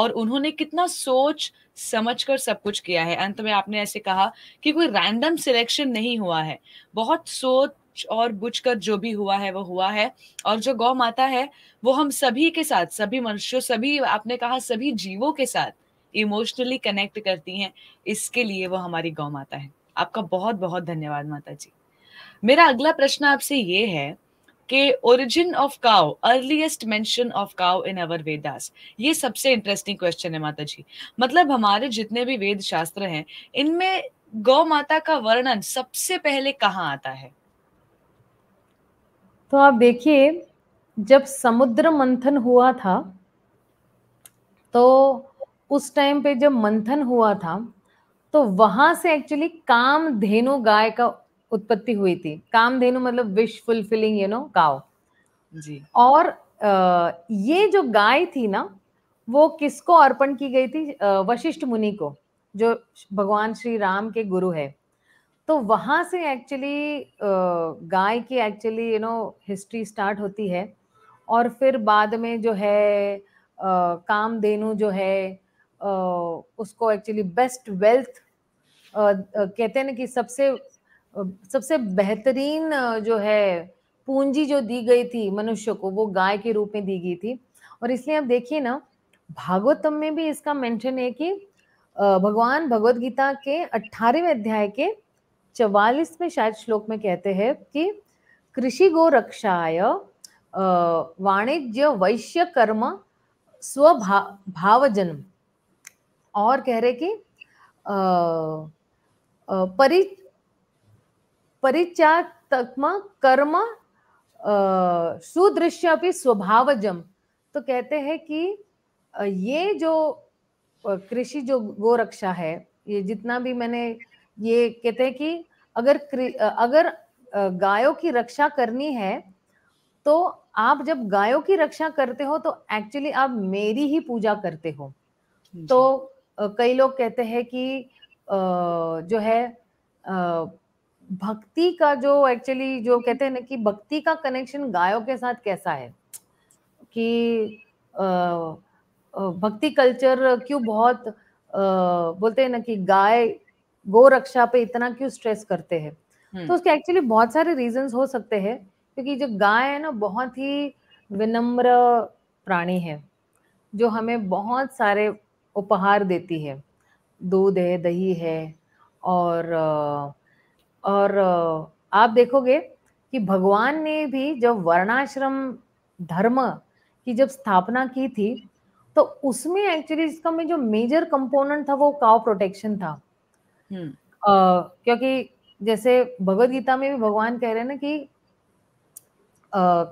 और उन्होंने कितना सोच समझ कर सब कुछ किया है अंत में आपने ऐसे कहा कि कोई रैंडम सिलेक्शन नहीं हुआ है बहुत सोच और बुझ कर जो भी हुआ है वो हुआ है और जो गौ माता है वो हम सभी के साथ सभी मनुष्यों सभी आपने कहा सभी जीवों के साथ इमोशनली कनेक्ट करती हैं इसके लिए वो हमारी गौ माता है आपका बहुत बहुत धन्यवाद माता जी मेरा अगला प्रश्न आपसे ये है कि origin of cow earliest mention of cow in our Vedas ये सबसे इंटरेस्टिंग क्वेश्चन है माता जी मतलब हमारे जितने भी वेद शास्त्र हैं इनमें गौ माता का वर्णन सबसे पहले कहाँ आता है तो आप देखिए जब समुद्र मंथन हुआ था तो उस टाइम पे जब मंथन हुआ था तो वहां से एक्चुअली काम धेनु गाय का उत्पत्ति हुई थी काम धेनु मतलब विश फुलफिलिंग यू नो काव जी और ये जो गाय थी ना वो किसको अर्पण की गई थी वशिष्ठ मुनि को जो भगवान श्री राम के गुरु है तो वहाँ से एक्चुअली गाय की actually you know history start होती है और फिर बाद में जो है काम देनु जो है उसको एक्चुअली बेस्ट वेल्थ कहते हैं ना कि सबसे सबसे बेहतरीन जो है पूंजी जो दी गई थी मनुष्य को वो गाय के रूप में दी गई थी और इसलिए आप देखिए ना भागवतम में भी इसका मेंशन है कि भगवान भगवत गीता के अट्ठारहवें अध्याय के चवालीसवें शायद श्लोक में कहते हैं कि कृषि गो रक्षाय वाणिज्य वैश्य कर्म स्वभाव और कह रहे कि परि परिचातम कर्म सुदृश्य अपनी स्वभावजम तो कहते हैं कि ये जो कृषि जो गोरक्षा है ये जितना भी मैंने ये कहते हैं कि अगर अगर गायों की रक्षा करनी है तो आप जब गायों की रक्षा करते हो तो एक्चुअली आप मेरी ही पूजा करते हो तो कई लोग कहते हैं कि जो है भक्ति का जो एक्चुअली जो कहते हैं ना कि भक्ति का कनेक्शन गायों के साथ कैसा है कि भक्ति कल्चर क्यों बहुत बोलते हैं ना कि गाय गो रक्षा पे इतना क्यों स्ट्रेस करते हैं हम्म। तो उसके एक्चुअली बहुत सारे रीजंस हो सकते हैं क्योंकि जो गाय है ना बहुत ही विनम्र प्राणी है जो हमें बहुत सारे उपहार देती है दूध है दही है और और आप देखोगे कि भगवान ने भी जब वर्णाश्रम धर्म की जब स्थापना की थी तो उसमें एक्चुअली इसका में जो मेजर कंपोनेंट था वो काव प्रोटेक्शन था Uh, क्योंकि जैसे भगवत गीता में भी भगवान कह रहे हैं ना कि uh,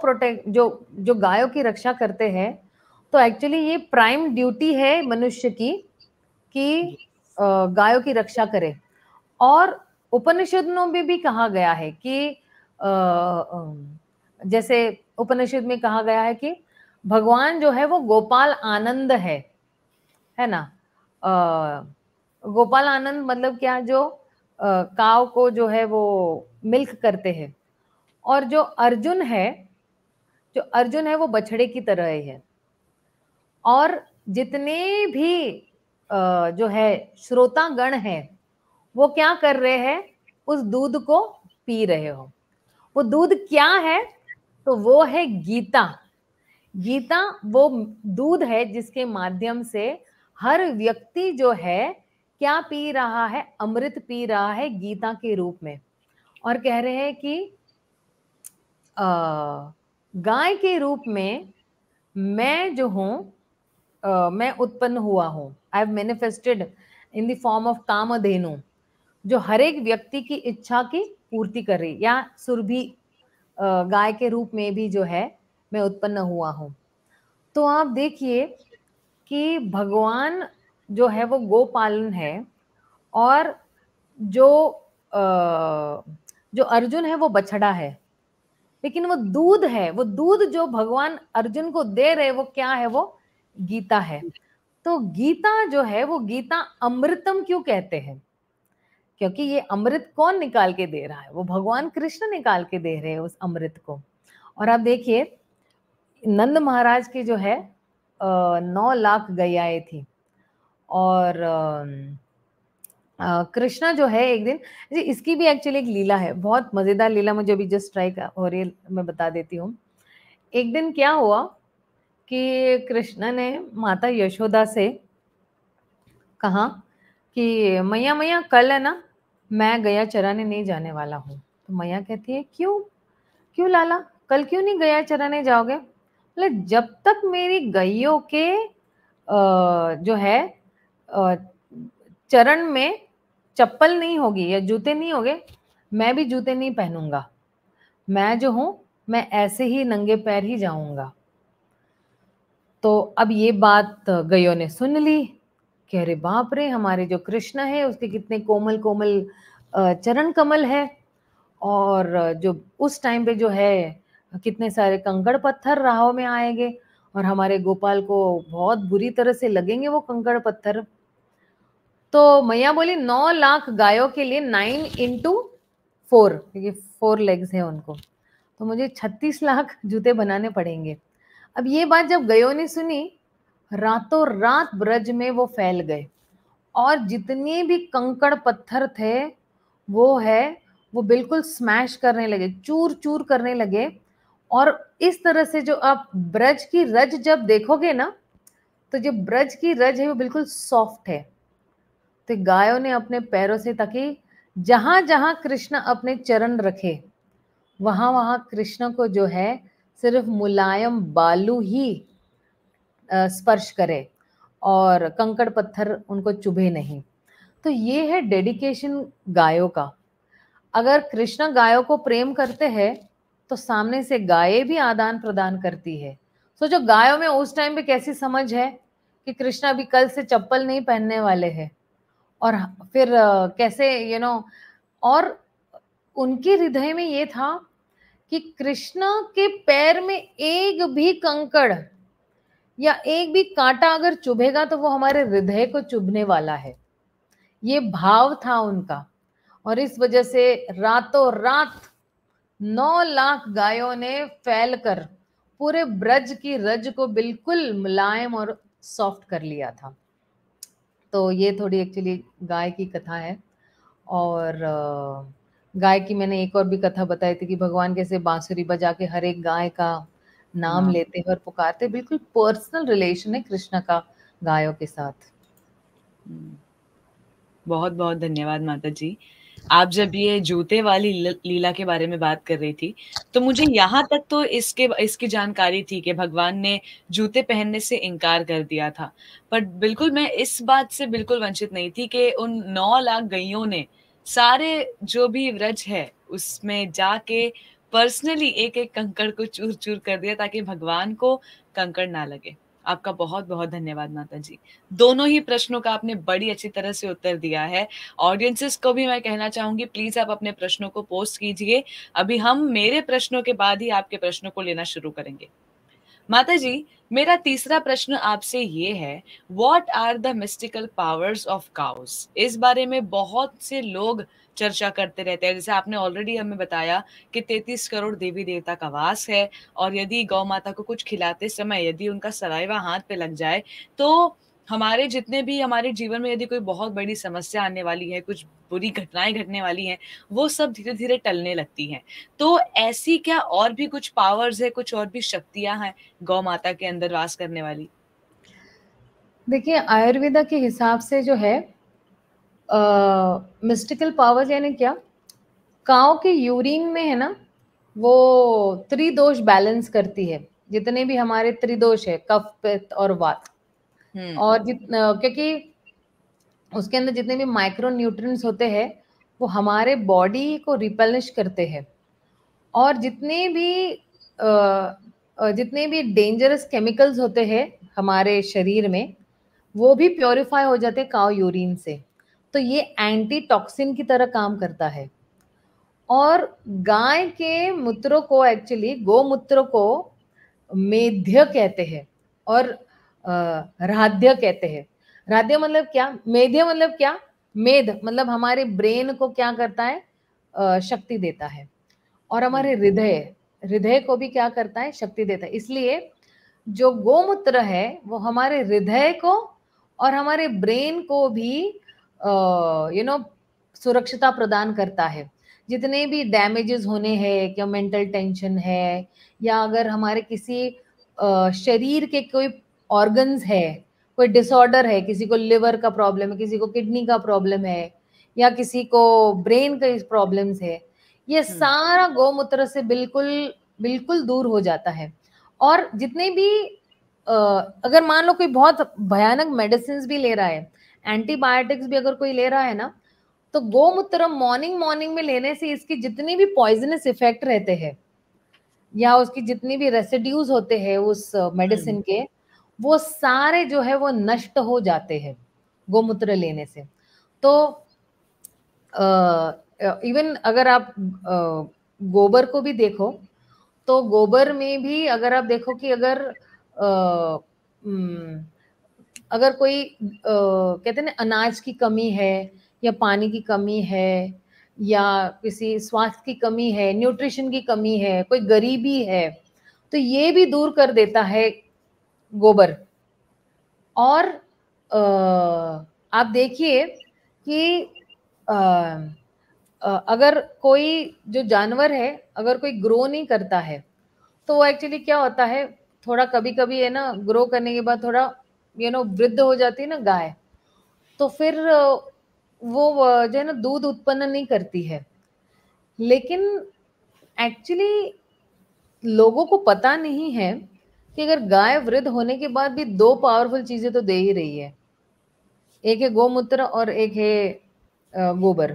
प्रोटेक्ट जो जो गायों की रक्षा करते हैं तो एक्चुअली ये प्राइम ड्यूटी है मनुष्य की कि गायों की रक्षा करे और उपनिषद में भी, भी कहा गया है कि जैसे उपनिषद में कहा गया है कि भगवान जो है वो गोपाल आनंद है है ना गोपाल आनंद मतलब क्या जो आ, काव को जो है वो मिल्क करते हैं और जो अर्जुन है जो अर्जुन है वो बछड़े की तरह है और जितने भी आ, जो है श्रोता गण है वो क्या कर रहे हैं उस दूध को पी रहे हो वो दूध क्या है तो वो है गीता गीता वो दूध है जिसके माध्यम से हर व्यक्ति जो है क्या पी रहा है अमृत पी रहा है गीता के रूप में और कह रहे हैं कि गाय के रूप में मैं जो हूँ मैं उत्पन्न हुआ हूँ I have manifested in the form of Kamadhenu जो हर एक व्यक्ति की इच्छा की पूर्ति कर रही या सुरभि गाय के रूप में भी जो है मैं उत्पन्न हुआ हूँ तो आप देखिए कि भगवान जो है वो गो पालन है और जो जो अर्जुन है वो बछड़ा है लेकिन वो दूध है वो दूध जो भगवान अर्जुन को दे रहे वो क्या है वो गीता है तो गीता जो है वो गीता अमृतम क्यों कहते हैं क्योंकि ये अमृत कौन निकाल के दे रहा है वो भगवान कृष्ण निकाल के दे रहे हैं उस अमृत को और आप देखिए नंद महाराज के जो है नौ लाख गयाएं थी और कृष्णा जो है एक दिन जी इसकी भी एक्चुअली एक लीला है बहुत मज़ेदार लीला मुझे अभी जस्ट ट्राई हो रही है मैं बता देती हूँ एक दिन क्या हुआ कि कृष्णा ने माता यशोदा से कहा कि मैया मैया कल है ना मैं गया चराने नहीं जाने वाला हूँ तो मैया कहती है क्यों क्यों लाला कल क्यों नहीं गया चराने जाओगे बोले जब तक मेरी गैयों के जो है चरण में चप्पल नहीं होगी या जूते नहीं होंगे मैं भी जूते नहीं पहनूंगा मैं जो हूँ मैं ऐसे ही नंगे पैर ही जाऊंगा तो अब ये बात गयो ने सुन ली कि अरे बाप रे हमारे जो कृष्ण है उसके कितने कोमल कोमल चरण कमल है और जो उस टाइम पे जो है कितने सारे कंकड़ पत्थर राहों में आएंगे और हमारे गोपाल को बहुत बुरी तरह से लगेंगे वो कंकड़ पत्थर तो मैया बोली नौ लाख गायों के लिए नाइन इंटू फोर क्योंकि फोर लेग्स है उनको तो मुझे छत्तीस लाख जूते बनाने पड़ेंगे अब ये बात जब गयो ने सुनी रातों रात ब्रज में वो फैल गए और जितने भी कंकड़ पत्थर थे वो है वो बिल्कुल स्मैश करने लगे चूर चूर करने लगे और इस तरह से जो आप ब्रज की रज जब देखोगे ना तो जो ब्रज की रज है वो बिल्कुल सॉफ्ट है तो गायों ने अपने पैरों से तकी जहाँ जहाँ कृष्ण अपने चरण रखे वहां वहां कृष्ण को जो है सिर्फ मुलायम बालू ही स्पर्श करे और कंकड़ पत्थर उनको चुभे नहीं तो ये है डेडिकेशन गायों का अगर कृष्ण गायों को प्रेम करते हैं तो सामने से गायें भी आदान प्रदान करती है सो तो जो गायों में उस टाइम पे कैसी समझ है कि कृष्णा भी कल से चप्पल नहीं पहनने वाले हैं और फिर कैसे यू you नो know, और उनके हृदय में ये था कि कृष्ण के पैर में एक भी कंकड़ या एक भी कांटा अगर चुभेगा तो वो हमारे हृदय को चुभने वाला है ये भाव था उनका और इस वजह से रातों रात नौ लाख गायों ने फैल कर पूरे ब्रज की रज को बिल्कुल मुलायम और सॉफ्ट कर लिया था तो ये थोड़ी एक्चुअली गाय की कथा है और गाय की मैंने एक और भी कथा बताई थी कि भगवान कैसे बांसुरी बजा के हर एक गाय का नाम हाँ। लेते हैं और पुकारते बिल्कुल पर्सनल रिलेशन है कृष्णा का गायों के साथ बहुत बहुत धन्यवाद माता जी आप जब ये जूते वाली लीला के बारे में बात कर रही थी तो मुझे यहाँ तक तो इसके इसकी जानकारी थी कि भगवान ने जूते पहनने से इनकार कर दिया था पर बिल्कुल मैं इस बात से बिल्कुल वंचित नहीं थी कि उन नौ लाख गईयों ने सारे जो भी व्रज है उसमें जाके पर्सनली एक एक कंकड़ को चूर चूर कर दिया ताकि भगवान को कंकड़ ना लगे आपका बहुत बहुत धन्यवाद माता जी दोनों ही प्रश्नों का आपने बड़ी अच्छी तरह से उत्तर दिया है ऑडियंसेस को भी मैं कहना चाहूंगी प्लीज आप अपने प्रश्नों को पोस्ट कीजिए अभी हम मेरे प्रश्नों के बाद ही आपके प्रश्नों को लेना शुरू करेंगे माता जी मेरा तीसरा प्रश्न आपसे ये है what are the mystical powers of cows इस बारे में बहुत से लोग चर्चा करते रहते हैं जैसे आपने ऑलरेडी हमें बताया कि तैतीस करोड़ देवी देवता का वास है और यदि गौ माता को कुछ खिलाते समय यदि उनका सराइवा हाथ पे लग जाए तो हमारे जितने भी हमारे जीवन में यदि कोई बहुत बड़ी समस्या आने वाली है कुछ बुरी घटनाएं घटने वाली हैं वो सब धीरे धीरे टलने लगती हैं तो ऐसी क्या और भी कुछ पावर्स है कुछ और भी शक्तियां हैं गौ माता के अंदर वास करने वाली देखिए आयुर्वेदा के हिसाब से जो है मिस्टिकल पावर्स यानी क्या काओ के यूरिन में है ना वो त्रिदोष बैलेंस करती है जितने भी हमारे त्रिदोष है कफ पित्त और वात हम्म। और क्योंकि उसके अंदर जितने भी माइक्रो न्यूट्रिएंट्स होते हैं वो हमारे बॉडी को रिपेलिश करते हैं और जितने भी जितने भी डेंजरस केमिकल्स होते हैं हमारे शरीर में वो भी प्योरीफाई हो जाते हैं काव यूरिन से तो ये एंटी टॉक्सिन की तरह काम करता है और गाय के मूत्रों को एक्चुअली गोमूत्र को मेध्य कहते हैं और राध्य कहते हैं राध्य मतलब क्या मेध्य मतलब क्या मेध मतलब हमारे ब्रेन को क्या करता है शक्ति देता है और हमारे हृदय हृदय को भी क्या करता है शक्ति देता है इसलिए जो गोमूत्र है वो हमारे हृदय को और हमारे ब्रेन को भी यू नो सुरक्षता प्रदान करता है जितने भी डैमेजेस होने हैं या मेंटल टेंशन है या अगर हमारे किसी शरीर के कोई ऑर्गन्स है कोई डिसऑर्डर है किसी को लिवर का प्रॉब्लम है किसी को किडनी का प्रॉब्लम है या किसी को ब्रेन का प्रॉब्लम्स है ये सारा गौमूत्र से बिल्कुल बिल्कुल दूर हो जाता है और जितने भी अगर मान लो कोई बहुत भयानक मेडिसिन भी ले रहा है एंटीबायोटिक्स भी अगर कोई ले रहा है ना तो गोमूत्र मॉर्निंग मॉर्निंग में लेने से इसकी जितनी भी पॉइजनस इफेक्ट रहते हैं या उसकी जितनी भी रेसिड्यूज होते हैं उस मेडिसिन के वो सारे जो है वो नष्ट हो जाते हैं गोमूत्र लेने से तो इवन अगर आप गोबर को भी देखो तो गोबर में भी अगर आप देखो कि अगर आ, अगर कोई आ, कहते हैं ना अनाज की कमी है या पानी की कमी है या किसी स्वास्थ्य की कमी है न्यूट्रिशन की कमी है कोई गरीबी है तो ये भी दूर कर देता है गोबर और आ, आप देखिए कि आ, आ, अगर कोई जो जानवर है अगर कोई ग्रो नहीं करता है तो वो एक्चुअली क्या होता है थोड़ा कभी कभी है ना ग्रो करने के बाद थोड़ा यू नो वृद्ध हो जाती है ना गाय तो फिर वो जो है ना दूध उत्पन्न नहीं करती है लेकिन एक्चुअली लोगों को पता नहीं है कि अगर गाय वृद्ध होने के बाद भी दो पावरफुल चीजें तो दे ही रही है एक है गोमूत्र और एक है गोबर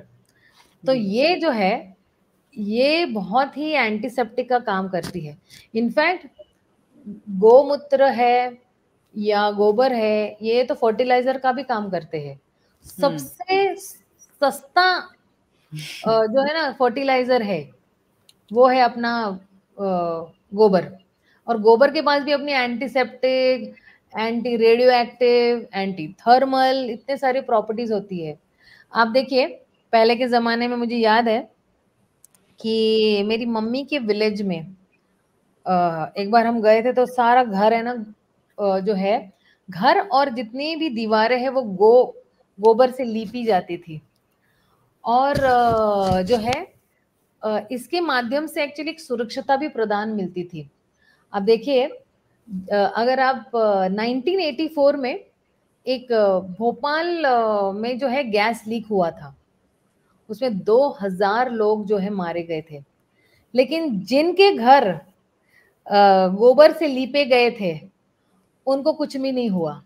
तो ये जो है ये बहुत ही एंटीसेप्टिक का काम करती है इनफैक्ट गोमूत्र है या गोबर है ये तो फर्टिलाइजर का भी काम करते हैं हम्म। सबसे सस्ता जो है ना फर्टिलाइजर है वो है अपना गोबर और गोबर के पास भी अपनी antiseptic anti radioactive anti thermal इतने सारी प्रॉपर्टीज होती है आप देखिए पहले के ज़माने में मुझे याद है कि मेरी मम्मी के विलेज में एक बार हम गए थे तो सारा घर है ना जो है घर और जितनी भी दीवारें हैं वो गो गोबर से लीपी जाती थी और जो है इसके माध्यम से एक्चुअली एक सुरक्षता भी प्रदान मिलती थी आप देखिए अगर आप 1984 में एक भोपाल में जो है गैस लीक हुआ था उसमें 2000 लोग जो है मारे गए थे लेकिन जिनके घर गोबर से लीपे गए थे उनको कुछ भी नहीं हुआ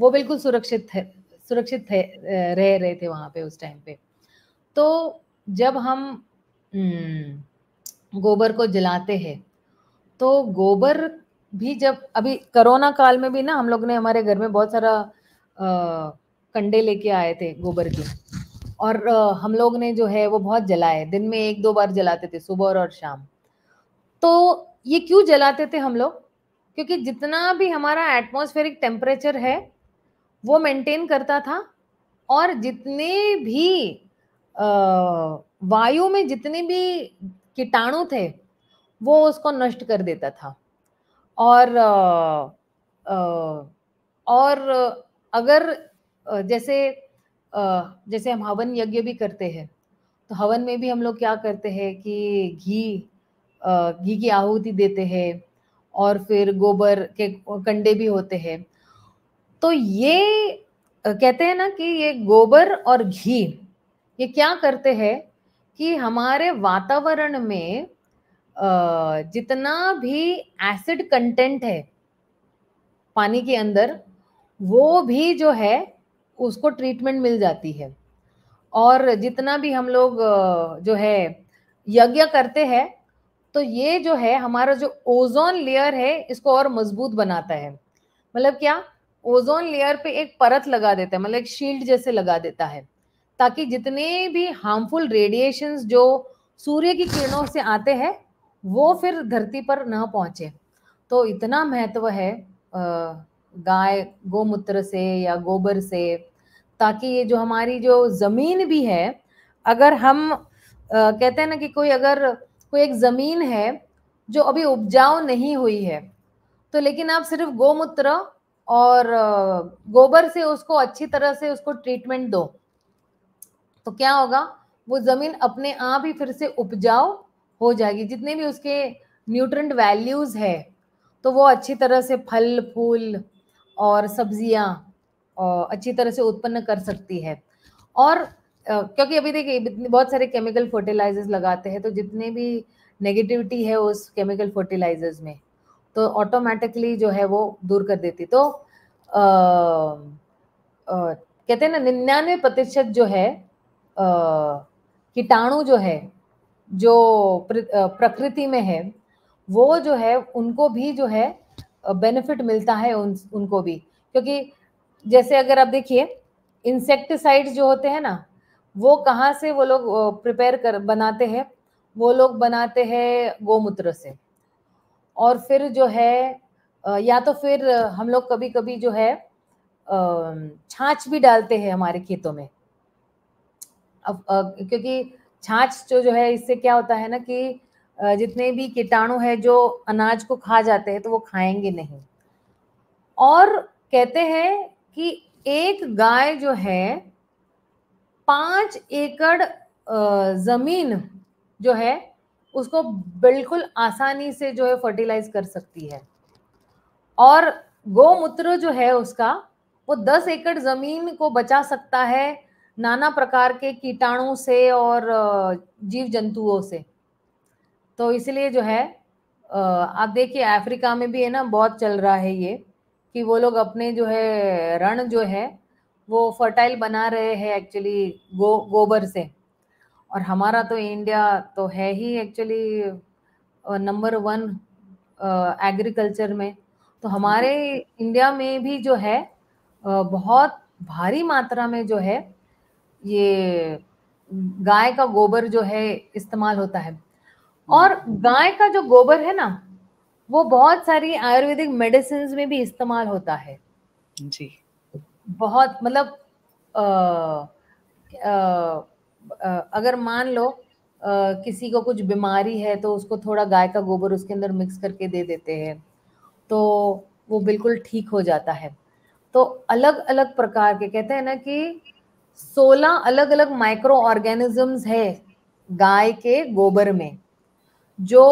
वो बिल्कुल सुरक्षित थे सुरक्षित थे रह रहे थे वहाँ पे उस टाइम पे तो जब हम हम्म, गोबर को जलाते हैं तो गोबर भी जब अभी कोरोना काल में भी ना हम लोग ने हमारे घर में बहुत सारा आ, कंडे लेके आए थे गोबर के और आ, हम लोग ने जो है वो बहुत जलाए दिन में एक दो बार जलाते थे सुबह और शाम तो ये क्यों जलाते थे हम लोग क्योंकि जितना भी हमारा एटमोस्फेरिक टेम्परेचर है वो मेंटेन करता था और जितने भी वायु में जितने भी कीटाणु थे वो उसको नष्ट कर देता था और और अगर जैसे जैसे हम हवन यज्ञ भी करते हैं तो हवन में भी हम लोग क्या करते हैं कि घी घी की आहुति देते हैं और फिर गोबर के कंडे भी होते हैं तो ये कहते हैं ना कि ये गोबर और घी ये क्या करते हैं कि हमारे वातावरण में जितना भी एसिड कंटेंट है पानी के अंदर वो भी जो है उसको ट्रीटमेंट मिल जाती है और जितना भी हम लोग जो है यज्ञ करते हैं तो ये जो है हमारा जो ओजोन लेयर है इसको और मजबूत बनाता है मतलब क्या ओजोन लेयर पे एक परत लगा देता है मतलब एक शील्ड जैसे लगा देता है ताकि जितने भी हार्मफुल रेडिएशंस जो सूर्य की किरणों से आते हैं वो फिर धरती पर ना पहुंचे तो इतना महत्व है गाय गोमूत्र से या गोबर से ताकि ये जो हमारी जो ज़मीन भी है अगर हम आ, कहते हैं ना कि कोई अगर कोई एक ज़मीन है जो अभी उपजाऊ नहीं हुई है तो लेकिन आप सिर्फ गोमूत्र और गोबर से उसको अच्छी तरह से उसको ट्रीटमेंट दो तो क्या होगा वो ज़मीन अपने आप ही फिर से उपजाऊ हो जाएगी जितने भी उसके न्यूट्रंट वैल्यूज़ है तो वो अच्छी तरह से फल फूल और सब्जियां अच्छी तरह से उत्पन्न कर सकती है और क्योंकि अभी देखिए बहुत सारे केमिकल फर्टिलाइजर्स लगाते हैं तो जितने भी नेगेटिविटी है उस केमिकल फर्टिलाइजर्स में तो ऑटोमेटिकली जो है वो दूर कर देती तो आ, आ, कहते हैं ना निन्यानवे प्रतिशत जो है कीटाणु जो है जो प्र, प्रकृति में है वो जो है उनको भी जो है बेनिफिट मिलता है उन उनको भी क्योंकि जैसे अगर आप देखिए इंसेक्टिसाइड्स जो होते हैं ना वो कहाँ से वो लोग प्रिपेयर कर बनाते हैं वो लोग बनाते हैं गोमूत्र से और फिर जो है या तो फिर हम लोग कभी कभी जो है छाछ भी डालते हैं हमारे खेतों में अब क्योंकि छाछ जो जो है इससे क्या होता है ना कि जितने भी कीटाणु है जो अनाज को खा जाते हैं तो वो खाएंगे नहीं और कहते हैं कि एक गाय जो है पांच एकड़ जमीन जो है उसको बिल्कुल आसानी से जो है फर्टिलाइज कर सकती है और गोमूत्र जो है उसका वो दस एकड़ जमीन को बचा सकता है नाना प्रकार के कीटाणु से और जीव जंतुओं से तो इसलिए जो है आप देखिए अफ्रीका में भी है ना बहुत चल रहा है ये कि वो लोग अपने जो है रण जो है वो फर्टाइल बना रहे हैं एक्चुअली गो गोबर से और हमारा तो इंडिया तो है ही एक्चुअली नंबर वन एग्रीकल्चर में तो हमारे इंडिया में भी जो है बहुत भारी मात्रा में जो है ये गाय का गोबर जो है इस्तेमाल होता है और गाय का जो गोबर है ना वो बहुत सारी आयुर्वेदिक मेडिसिन में भी इस्तेमाल होता है जी बहुत मतलब अगर मान लो आ, किसी को कुछ बीमारी है तो उसको थोड़ा गाय का गोबर उसके अंदर मिक्स करके दे देते हैं तो वो बिल्कुल ठीक हो जाता है तो अलग अलग प्रकार के कहते हैं ना कि सोलह अलग अलग माइक्रो ऑर्गेनिजम्स है गाय के गोबर में जो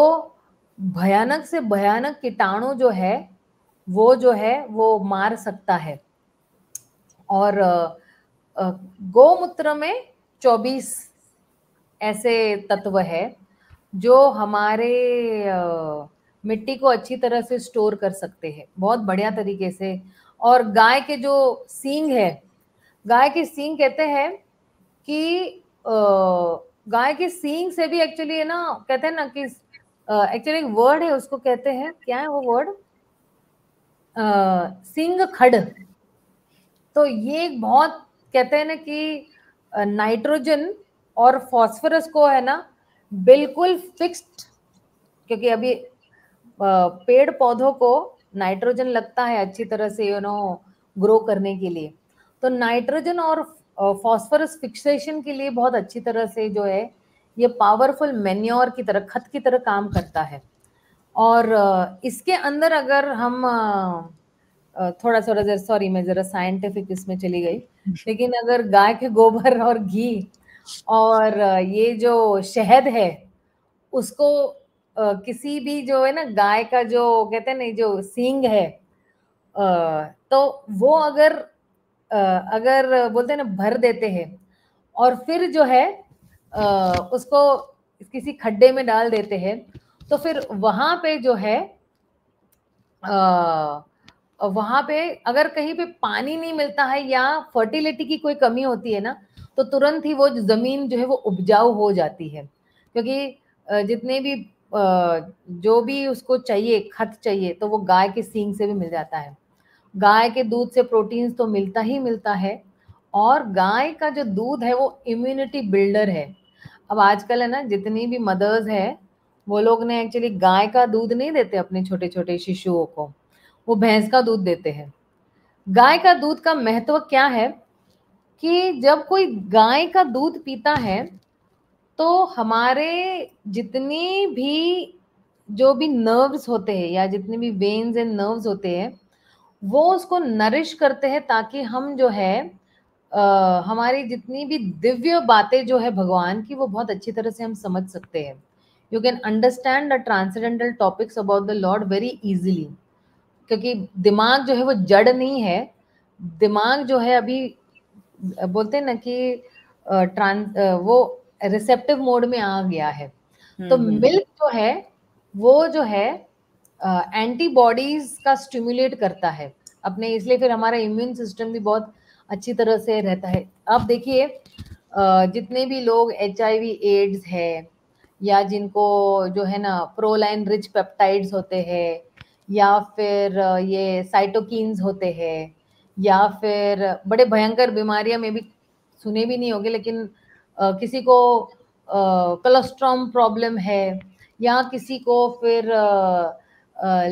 भयानक से भयानक कीटाणु जो है वो जो है वो मार सकता है और गोमूत्र में 24 ऐसे तत्व है जो हमारे मिट्टी को अच्छी तरह से स्टोर कर सकते हैं बहुत बढ़िया तरीके से और गाय के जो सींग है गाय के सींग कहते हैं कि गाय के सींग से भी एक्चुअली है ना कहते हैं ना कि एक्चुअली एक वर्ड है उसको कहते हैं क्या है वो वर्ड सिंग खड़ तो ये एक बहुत कहते हैं ना कि नाइट्रोजन और फॉस्फोरस को है ना बिल्कुल फिक्स्ड क्योंकि अभी पेड़ पौधों को नाइट्रोजन लगता है अच्छी तरह से यू नो ग्रो करने के लिए तो नाइट्रोजन और फॉस्फोरस फिक्सेशन के लिए बहुत अच्छी तरह से जो है ये पावरफुल मेन्योर की तरह खत की तरह काम करता है और इसके अंदर अगर हम थोड़ा थोड़ा जरा सॉरी मैं जरा साइंटिफिक इसमें चली गई हम्म। लेकिन अगर गाय के गोबर और घी और ये जो शहद है उसको किसी भी जो है ना गाय का जो कहते हैं नहीं जो सींग है तो वो अगर अगर बोलते हैं ना भर देते हैं और फिर जो है उसको किसी खड्डे में डाल देते हैं तो फिर वहां पे जो है वहाँ पे अगर कहीं पे पानी नहीं मिलता है या फर्टिलिटी की कोई कमी होती है ना तो तुरंत ही वो ज़मीन जो है वो उपजाऊ हो जाती है क्योंकि जितने भी जो भी उसको चाहिए खत चाहिए तो वो गाय के सींग से भी मिल जाता है गाय के दूध से प्रोटीन्स तो मिलता ही मिलता है और गाय का जो दूध है वो इम्यूनिटी बिल्डर है अब आजकल है ना जितनी भी मदर्स है वो लोग ने एक्चुअली गाय का दूध नहीं देते अपने छोटे छोटे शिशुओं को वो भैंस का दूध देते हैं गाय का दूध का महत्व क्या है कि जब कोई गाय का दूध पीता है तो हमारे जितनी भी जो भी नर्व्स होते हैं या जितने भी वेन्स एंड नर्व्स होते हैं वो उसको नरिश करते हैं ताकि हम जो है आ, हमारी जितनी भी दिव्य बातें जो है भगवान की वो बहुत अच्छी तरह से हम समझ सकते हैं you can understand the transcendental topics about the lord very easily क्योंकि दिमाग जो है वो जड़ नहीं है दिमाग जो है अभी बोलते हैं ना कि ट्रांस वो रिसेप्टिव मोड में आ गया है हम्म, तो मिल्क हम्म, हम्म। जो है वो जो है एंटीबॉडीज का स्टिमुलेट करता है अपने इसलिए फिर हमारा इम्यून सिस्टम भी बहुत अच्छी तरह से रहता है आप देखिए जितने भी लोग एच एड्स है या जिनको जो है ना प्रोलाइन रिच पेप्टाइड्स होते हैं या फिर ये साइटोकिन्स होते हैं या फिर बड़े भयंकर बीमारियां में भी सुने भी नहीं होंगे लेकिन किसी को कोलेस्ट्रॉम प्रॉब्लम है या किसी को फिर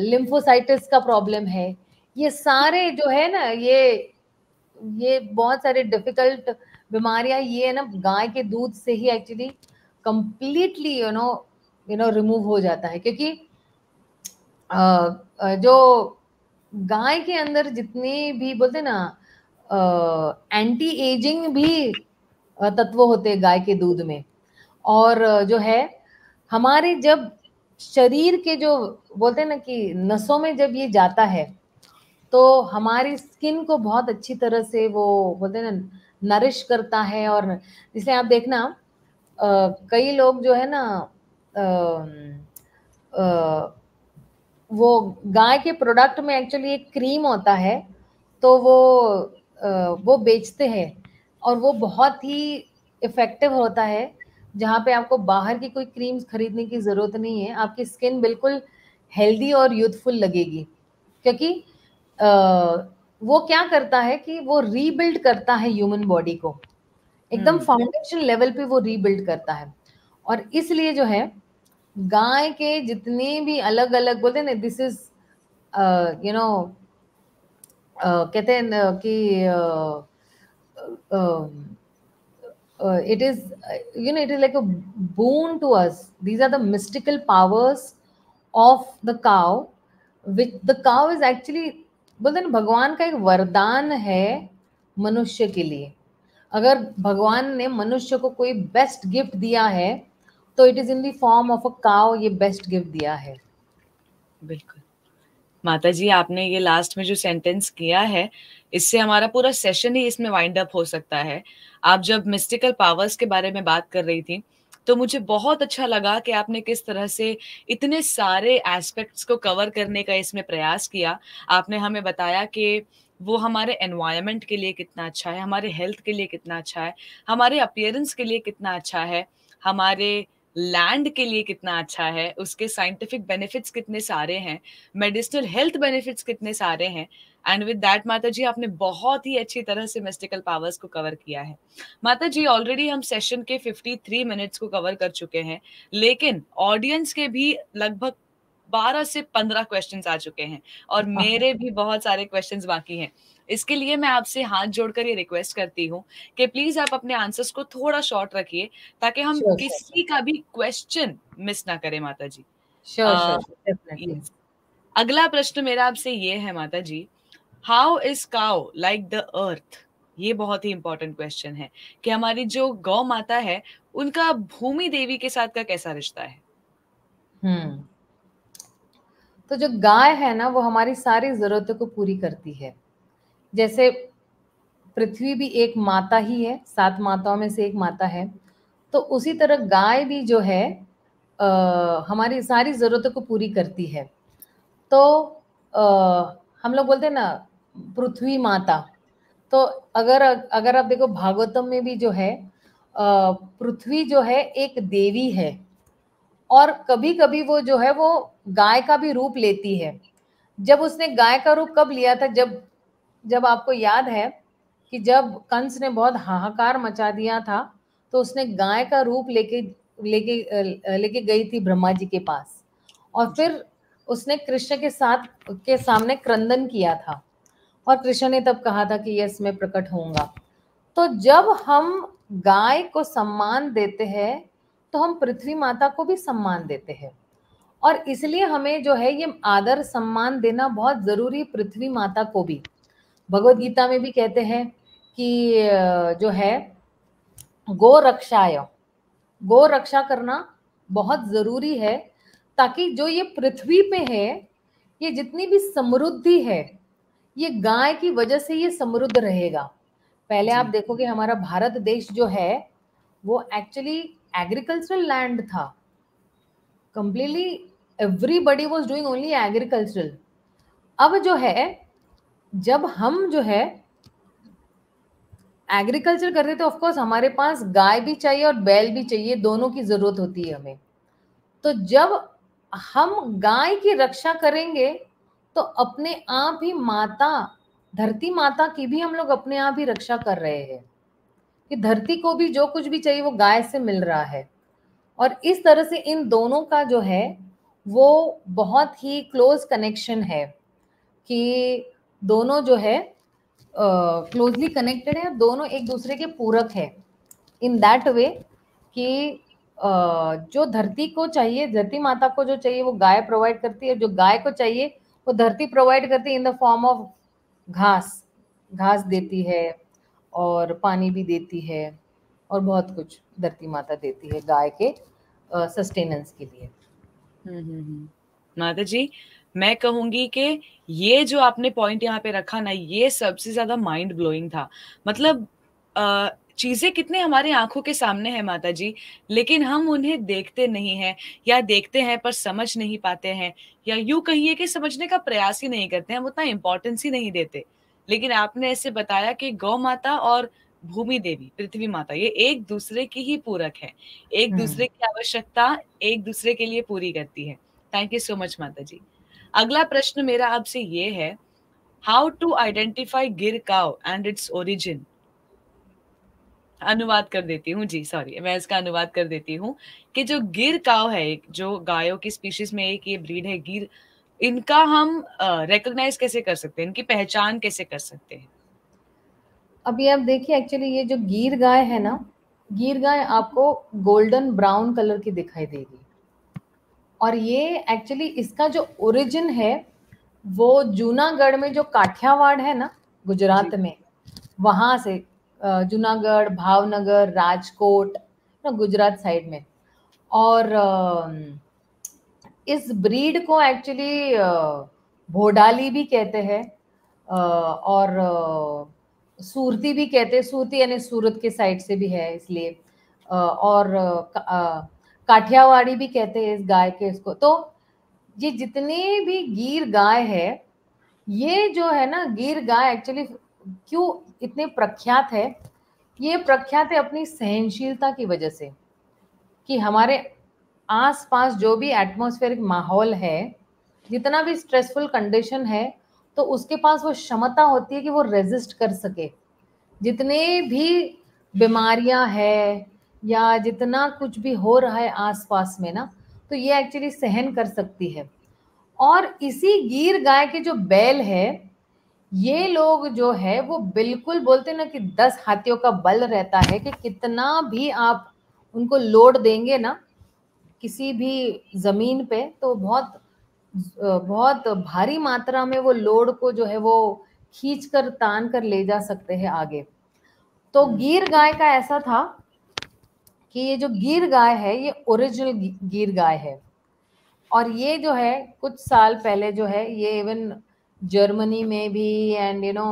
लिम्फोसाइटिस का प्रॉब्लम है ये सारे जो है ना ये ये बहुत सारे डिफिकल्ट बीमारियां ये ना गाय के दूध से ही actually completely you know you know remove हो जाता है क्योंकि जो गाय के अंदर जितने भी बोलते ना एंटी एजिंग भी तत्व होते हैं गाय के दूध में और जो है हमारे जब शरीर के जो बोलते ना कि नसों में जब ये जाता है तो हमारी स्किन को बहुत अच्छी तरह से वो बोलते ना नरिश करता है और जिससे आप देखना आ, कई लोग जो है ना आ, आ, वो गाय के प्रोडक्ट में एक्चुअली एक क्रीम होता है तो वो वो बेचते हैं और वो बहुत ही इफ़ेक्टिव होता है जहाँ पे आपको बाहर की कोई क्रीम्स खरीदने की ज़रूरत नहीं है आपकी स्किन बिल्कुल हेल्दी और यूथफुल लगेगी क्योंकि आ, वो क्या करता है कि वो रीबिल्ड करता है ह्यूमन बॉडी को एकदम फाउंडेशन हम्म। लेवल पे वो रीबिल्ड करता है और इसलिए जो है गाय के जितने भी अलग अलग बोलते ना दिस इज यू नो कहते हैं कि it is you know it is like a boon to us these are the mystical powers of the cow which the cow is actually बोलते ना भगवान का एक वरदान है मनुष्य के लिए अगर भगवान ने मनुष्य को कोई बेस्ट गिफ्ट दिया है तो it is in form of a cow ये बेस्ट गिफ्ट दिया है बिल्कुल माता जी आपने ये लास्ट में जो सेंटेंस किया है इससे हमारा पूरा सेशन ही इसमें वाइंड अप हो सकता है आप जब मिस्टिकल पावर्स के बारे में बात कर रही थी तो मुझे बहुत अच्छा लगा कि आपने किस तरह से इतने सारे एस्पेक्ट्स को कवर करने का इसमें प्रयास किया आपने हमें बताया कि वो हमारे एनवायरनमेंट के लिए कितना अच्छा है हमारे हेल्थ के लिए कितना अच्छा है हमारे अपियरेंस के लिए कितना अच्छा है हमारे लैंड के लिए कितना अच्छा है उसके साइंटिफिक बेनिफिट्स कितने सारे हैं मेडिसिनल हेल्थ बेनिफिट्स कितने सारे हैं एंड विद दैट माता जी आपने बहुत ही अच्छी तरह से मिस्टिकल पावर्स को कवर किया है माता जी ऑलरेडी हम सेशन के 53 मिनट्स को कवर कर चुके हैं लेकिन ऑडियंस के भी लगभग बारह से पंद्रह क्वेश्चन आ चुके हैं और मेरे भी बहुत सारे क्वेश्चन बाकी हैं इसके लिए मैं आपसे हाथ जोड़कर ये रिक्वेस्ट करती हूँ कि प्लीज आप अपने आंसर्स को थोड़ा शॉर्ट रखिए ताकि हम sure, किसी sure. का भी क्वेश्चन मिस ना करें माता जी sure, uh, sure, अगला प्रश्न मेरा आपसे ये है माता जी how is cow like the earth ये बहुत ही इंपॉर्टेंट क्वेश्चन है कि हमारी जो गौ माता है उनका भूमि देवी के साथ का कैसा रिश्ता है हम्म hmm. तो जो गाय है ना वो हमारी सारी ज़रूरतों को पूरी करती है जैसे पृथ्वी भी एक माता ही है सात माताओं में से एक माता है तो उसी तरह गाय भी जो है आ, हमारी सारी ज़रूरतों को पूरी करती है तो आ, हम लोग बोलते हैं ना पृथ्वी माता तो अगर अगर आप देखो भागवतम में भी जो है पृथ्वी जो है एक देवी है और कभी कभी वो जो है वो गाय का भी रूप लेती है जब उसने गाय का रूप कब लिया था जब जब आपको याद है कि जब कंस ने बहुत हाहाकार मचा दिया था तो उसने गाय का रूप लेके लेके लेके गई थी ब्रह्मा जी के पास और फिर उसने कृष्ण के साथ के सामने क्रंदन किया था और कृष्ण ने तब कहा था कि यस मैं प्रकट होऊंगा तो जब हम गाय को सम्मान देते हैं तो हम पृथ्वी माता को भी सम्मान देते हैं और इसलिए हमें जो है ये आदर सम्मान देना बहुत जरूरी पृथ्वी माता को भी भगवत गीता में भी कहते हैं कि जो है गो रक्षाय गो रक्षा करना बहुत जरूरी है ताकि जो ये पृथ्वी पे है ये जितनी भी समृद्धि है ये गाय की वजह से ये समृद्ध रहेगा पहले आप देखोगे हमारा भारत देश जो है वो एक्चुअली एग्रीकल्चरल लैंड था completely everybody was doing only agricultural अब जो है जब हम जो है एग्रीकल्चर करते थे ऑफकोर्स हमारे पास गाय भी चाहिए और बैल भी चाहिए दोनों की जरूरत होती है हमें तो जब हम गाय की रक्षा करेंगे तो अपने आप ही माता धरती माता की भी हम लोग अपने आप ही रक्षा कर रहे हैं कि धरती को भी जो कुछ भी चाहिए वो गाय से मिल रहा है और इस तरह से इन दोनों का जो है वो बहुत ही क्लोज कनेक्शन है कि दोनों जो है क्लोजली uh, कनेक्टेड है दोनों एक दूसरे के पूरक है इन दैट वे कि uh, जो धरती को चाहिए धरती माता को जो चाहिए वो गाय प्रोवाइड करती है जो गाय को चाहिए वो धरती प्रोवाइड करती है इन द फॉर्म ऑफ घास घास देती है और पानी भी देती है और बहुत कुछ धरती माता देती है गाय के सस्टेनेंस के लिए हम्म, हम्म, हम्म। माता जी मैं कहूंगी कि ये जो आपने पॉइंट यहाँ पे रखा ना ये सबसे ज्यादा माइंड ब्लोइंग था मतलब आ, चीजें कितने हमारे आंखों के सामने है माता जी लेकिन हम उन्हें देखते नहीं हैं या देखते हैं पर समझ नहीं पाते हैं या यूं कहिए कि समझने का प्रयास ही नहीं करते हैं हम उतना इम्पोर्टेंस ही नहीं देते लेकिन आपने ऐसे बताया कि गौ माता और भूमि देवी पृथ्वी माता ये एक दूसरे की ही पूरक है एक हम्म। दूसरे की आवश्यकता एक दूसरे के लिए पूरी करती है थैंक यू सो मच माता जी अगला प्रश्न मेरा आपसे ये है हाउ टू आइडेंटिफाई गिर काव एंड इट्स ओरिजिन अनुवाद कर देती हूँ जी सॉरी मैं इसका अनुवाद कर देती हूँ कि जो गिर काव है जो गायों की स्पीशीज में एक ये ब्रीड है गिर इनका हम uh, कैसे कर सकते हैं इनकी पहचान कैसे कर सकते हैं अभी आप देखिए एक्चुअली ये जो गिर गाय है ना गिर गाय आपको गोल्डन ब्राउन कलर की दिखाई देगी और ये एक्चुअली इसका जो ओरिजिन है वो जूनागढ़ में जो काठियावाड़ है ना गुजरात में वहाँ से जूनागढ़ भावनगर राजकोट ना गुजरात साइड में और इस ब्रीड को एक्चुअली भोडाली भी कहते हैं और सूरती भी कहते हैं सूरती यानी सूरत के साइड से भी है इसलिए और काठियावाड़ी भी कहते हैं इस गाय के इसको तो ये जितने भी गिर गाय है ये जो है ना गिर गाय एक्चुअली क्यों इतने प्रख्यात है ये प्रख्यात है अपनी सहनशीलता की वजह से कि हमारे आसपास जो भी एटमॉस्फेरिक माहौल है जितना भी स्ट्रेसफुल कंडीशन है तो उसके पास वो क्षमता होती है कि वो रेजिस्ट कर सके जितने भी बीमारियां है या जितना कुछ भी हो रहा है आसपास में ना तो ये एक्चुअली सहन कर सकती है और इसी गिर गाय के जो बैल है ये लोग जो है वो बिल्कुल बोलते ना कि दस हाथियों का बल रहता है कि कितना भी आप उनको लोड देंगे ना किसी भी ज़मीन पे तो बहुत बहुत भारी मात्रा में वो लोड को जो है वो खींच कर तान कर ले जा सकते हैं आगे तो हम्म। गिर गाय का ऐसा था कि ये जो गिर गाय है ये ओरिजिनल गिर गाय है और ये जो है कुछ साल पहले जो है ये इवन जर्मनी में भी एंड यू नो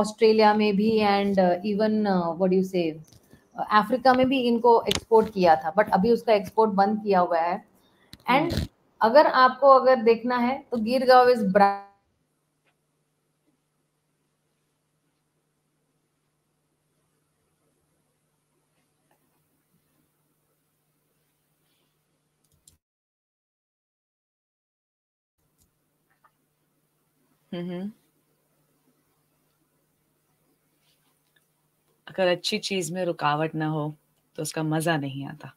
ऑस्ट्रेलिया में भी and even what you say Africa में भी इनको एक्सपोर्ट किया था बट अभी उसका एक्सपोर्ट बंद किया हुआ है एंड hmm. अगर आपको अगर देखना है तो गिर गाव इज ब्रांड Mm-hmm. अगर अच्छी चीज़ में रुकावट ना हो तो उसका मज़ा नहीं आता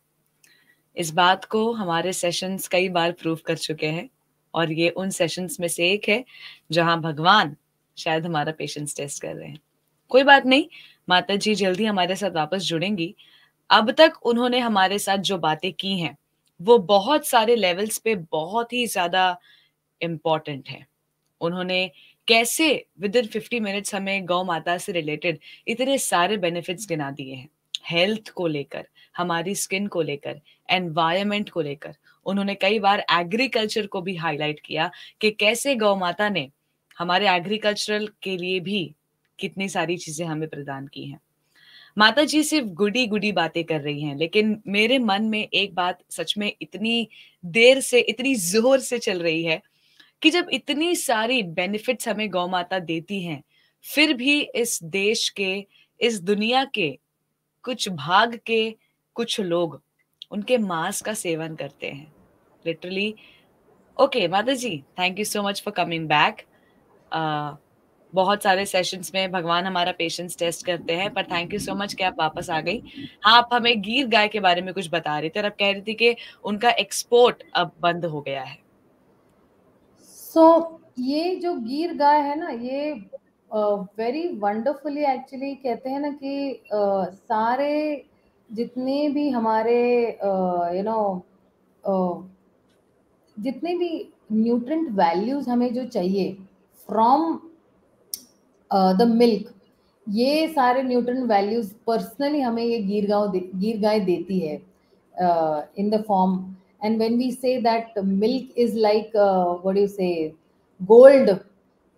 इस बात को हमारे सेशंस कई बार प्रूव कर चुके हैं और ये उन सेशंस में से एक है जहाँ भगवान शायद हमारा पेशेंस टेस्ट कर रहे हैं कोई बात नहीं माता जी जल्दी हमारे साथ वापस जुड़ेंगी अब तक उन्होंने हमारे साथ जो बातें की हैं वो बहुत सारे लेवल्स पे बहुत ही ज़्यादा इम्पॉर्टेंट है उन्होंने कैसे विद इन फिफ्टी मिनट्स हमें गौ माता से रिलेटेड इतने सारे बेनिफिट्स गिना दिए हैं हेल्थ को लेकर हमारी स्किन को लेकर एनवायरमेंट को लेकर उन्होंने कई बार एग्रीकल्चर को भी हाईलाइट किया कि कैसे गौ माता ने हमारे एग्रीकल्चरल के लिए भी कितनी सारी चीजें हमें प्रदान की हैं माता जी सिर्फ गुडी गुडी बातें कर रही हैं लेकिन मेरे मन में एक बात सच में इतनी देर से इतनी जोर से चल रही है कि जब इतनी सारी बेनिफिट्स हमें गौ माता देती हैं फिर भी इस देश के इस दुनिया के कुछ भाग के कुछ लोग उनके मांस का सेवन करते हैं लिटरली ओके माता जी thank you so much for coming back बहुत सारे सेशंस में भगवान हमारा पेशेंस टेस्ट करते हैं पर थैंक यू सो मच कि आप वापस आ गई हाँ आप हमें गीर गाय के बारे में कुछ बता रहे थे और आप कह रही थी कि उनका एक्सपोर्ट अब बंद हो गया है सो so, ये जो गिर गाय है ना ये वेरी वंडरफुली एक्चुअली कहते हैं ना कि आ, सारे जितने भी हमारे यू नो you know, जितने भी न्यूट्रंट वैल्यूज हमें जो चाहिए फ्रॉम द मिल्क ये सारे न्यूट्रन वैल्यूज पर्सनली हमें ये गिर गाँव गिर गाय देती है in the form and when we say that milk is like uh, what do you say gold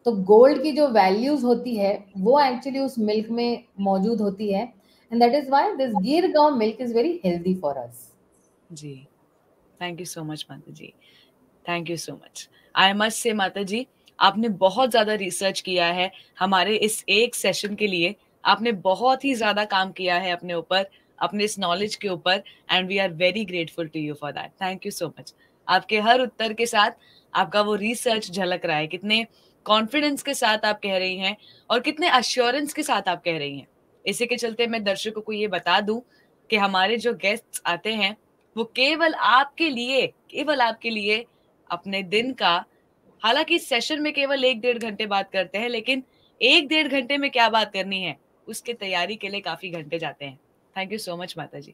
तो गोल्ड की जो वैल्यूज होती है वो एक्चुअली उस मिल्क में मौजूद होती है and that is why this Gir cow milk is very healthy for us जी थैंक यू सो मच माता जी thank you so much I must say माता जी आपने बहुत ज्यादा रिसर्च किया है हमारे इस एक सेशन के लिए आपने बहुत ही ज्यादा काम किया है अपने ऊपर अपने इस नॉलेज के ऊपर and we are very grateful to you for that thank you so much आपके हर उत्तर के साथ आपका वो रिसर्च झलक रहा है कितने कॉन्फिडेंस के साथ आप कह रही हैं और कितने अश्योरेंस के साथ आप कह रही हैं इसी के चलते मैं दर्शकों को ये बता दूं कि हमारे जो गेस्ट आते हैं वो केवल आपके लिए केवल आपके लिए अपने दिन का हालांकि सेशन में केवल एक डेढ़ घंटे बात करते हैं लेकिन एक डेढ़ घंटे में क्या बात करनी है उसके तैयारी के लिए काफी घंटे जाते हैं थैंक यू सो मच माता जी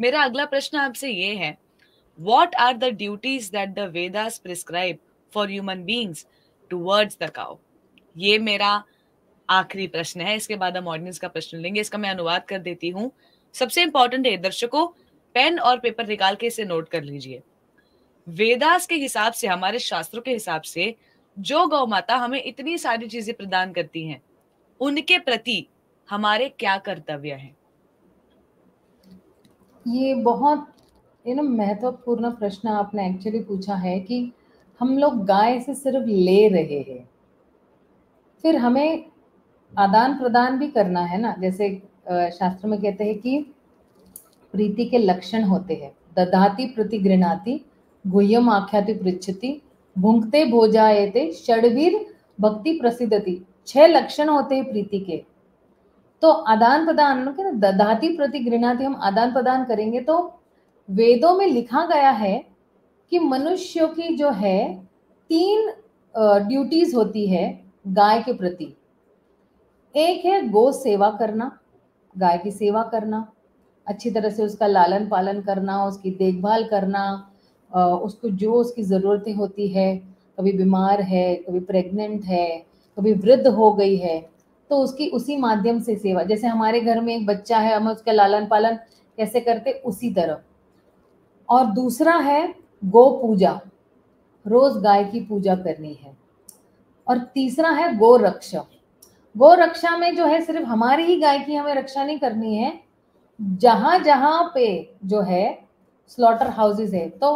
मेरा अगला प्रश्न आपसे ये है what are the duties that the Vedas prescribe for human beings towards the cow ये मेरा आखिरी प्रश्न है इसके बाद हम ऑडियंस का प्रश्न लेंगे इसका मैं अनुवाद कर देती हूँ सबसे इंपॉर्टेंट है दर्शकों पेन और पेपर निकाल के इसे नोट कर लीजिए वेदास के हिसाब से हमारे शास्त्रों के हिसाब से जो गौ माता हमें इतनी सारी चीजें प्रदान करती हैं उनके प्रति हमारे क्या कर्तव्य हैं ये बहुत यू नो महत्वपूर्ण प्रश्न आपने एक्चुअली पूछा है कि हम लोग गाय से सिर्फ ले रहे हैं फिर हमें आदान प्रदान भी करना है ना जैसे शास्त्र में कहते हैं कि प्रीति के लक्षण होते हैं दधाती प्रति गृहणाति गुह्यम आख्याति पृछति भुंगते भोजाएते षडवीर भक्ति प्रसिद्धति छह लक्षण होते हैं प्रीति के तो आदान प्रदान मतलब दधाती प्रति घृणाति हम आदान प्रदान करेंगे तो वेदों में लिखा गया है कि मनुष्यों की जो है तीन ड्यूटीज होती है गाय के प्रति एक है गो सेवा करना गाय की सेवा करना अच्छी तरह से उसका लालन पालन करना उसकी देखभाल करना उसको जो उसकी ज़रूरतें होती है कभी बीमार है कभी प्रेग्नेंट है कभी वृद्ध हो गई है तो उसकी उसी माध्यम से सेवा जैसे हमारे घर में एक बच्चा है हम उसका लालन पालन कैसे करते उसी तरह और दूसरा है गो पूजा रोज गाय की पूजा करनी है और तीसरा है गो रक्षा गो रक्षा में जो है सिर्फ हमारी ही गाय की हमें रक्षा नहीं करनी है जहां जहां पे जो है स्लॉटर हाउसेज है तो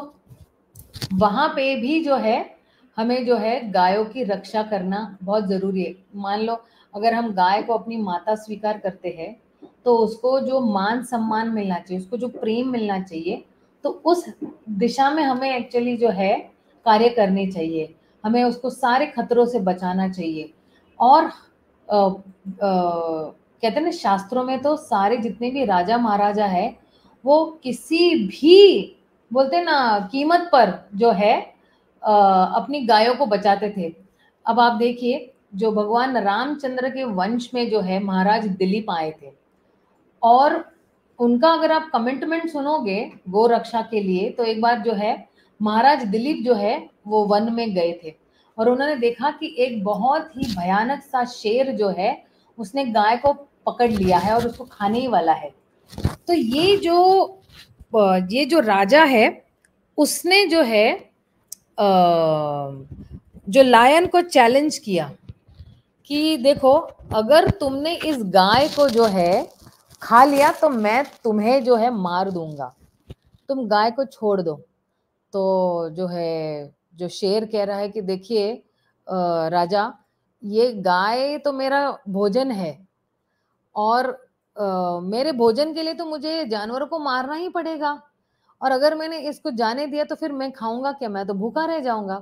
वहां पे भी जो है हमें जो है गायों की रक्षा करना बहुत जरूरी है मान लो अगर हम गाय को अपनी माता स्वीकार करते हैं तो उसको जो मान सम्मान मिलना चाहिए उसको जो प्रेम मिलना चाहिए तो उस दिशा में हमें एक्चुअली जो है कार्य करने चाहिए हमें उसको सारे खतरों से बचाना चाहिए और आ, आ, कहते हैं ना शास्त्रों में तो सारे जितने भी राजा महाराजा है वो किसी भी बोलते ना कीमत पर जो है आ, अपनी गायों को बचाते थे अब आप देखिए जो भगवान रामचंद्र के वंश में जो है महाराज दिलीप आए थे और उनका अगर आप कमिटमेंट सुनोगे गो रक्षा के लिए तो एक बार जो है महाराज दिलीप जो है वो वन में गए थे और उन्होंने देखा कि एक बहुत ही भयानक सा शेर जो है उसने गाय को पकड़ लिया है और उसको खाने ही वाला है तो ये जो ये जो राजा है उसने जो है जो लायन को चैलेंज किया कि देखो अगर तुमने इस गाय को जो है खा लिया तो मैं तुम्हें जो है मार दूंगा तुम गाय को छोड़ दो तो जो है जो शेर कह रहा है कि देखिए राजा ये गाय तो मेरा भोजन है और आ, मेरे भोजन के लिए तो मुझे जानवर को मारना ही पड़ेगा और अगर मैंने इसको जाने दिया तो फिर मैं खाऊंगा क्या मैं तो भूखा रह जाऊंगा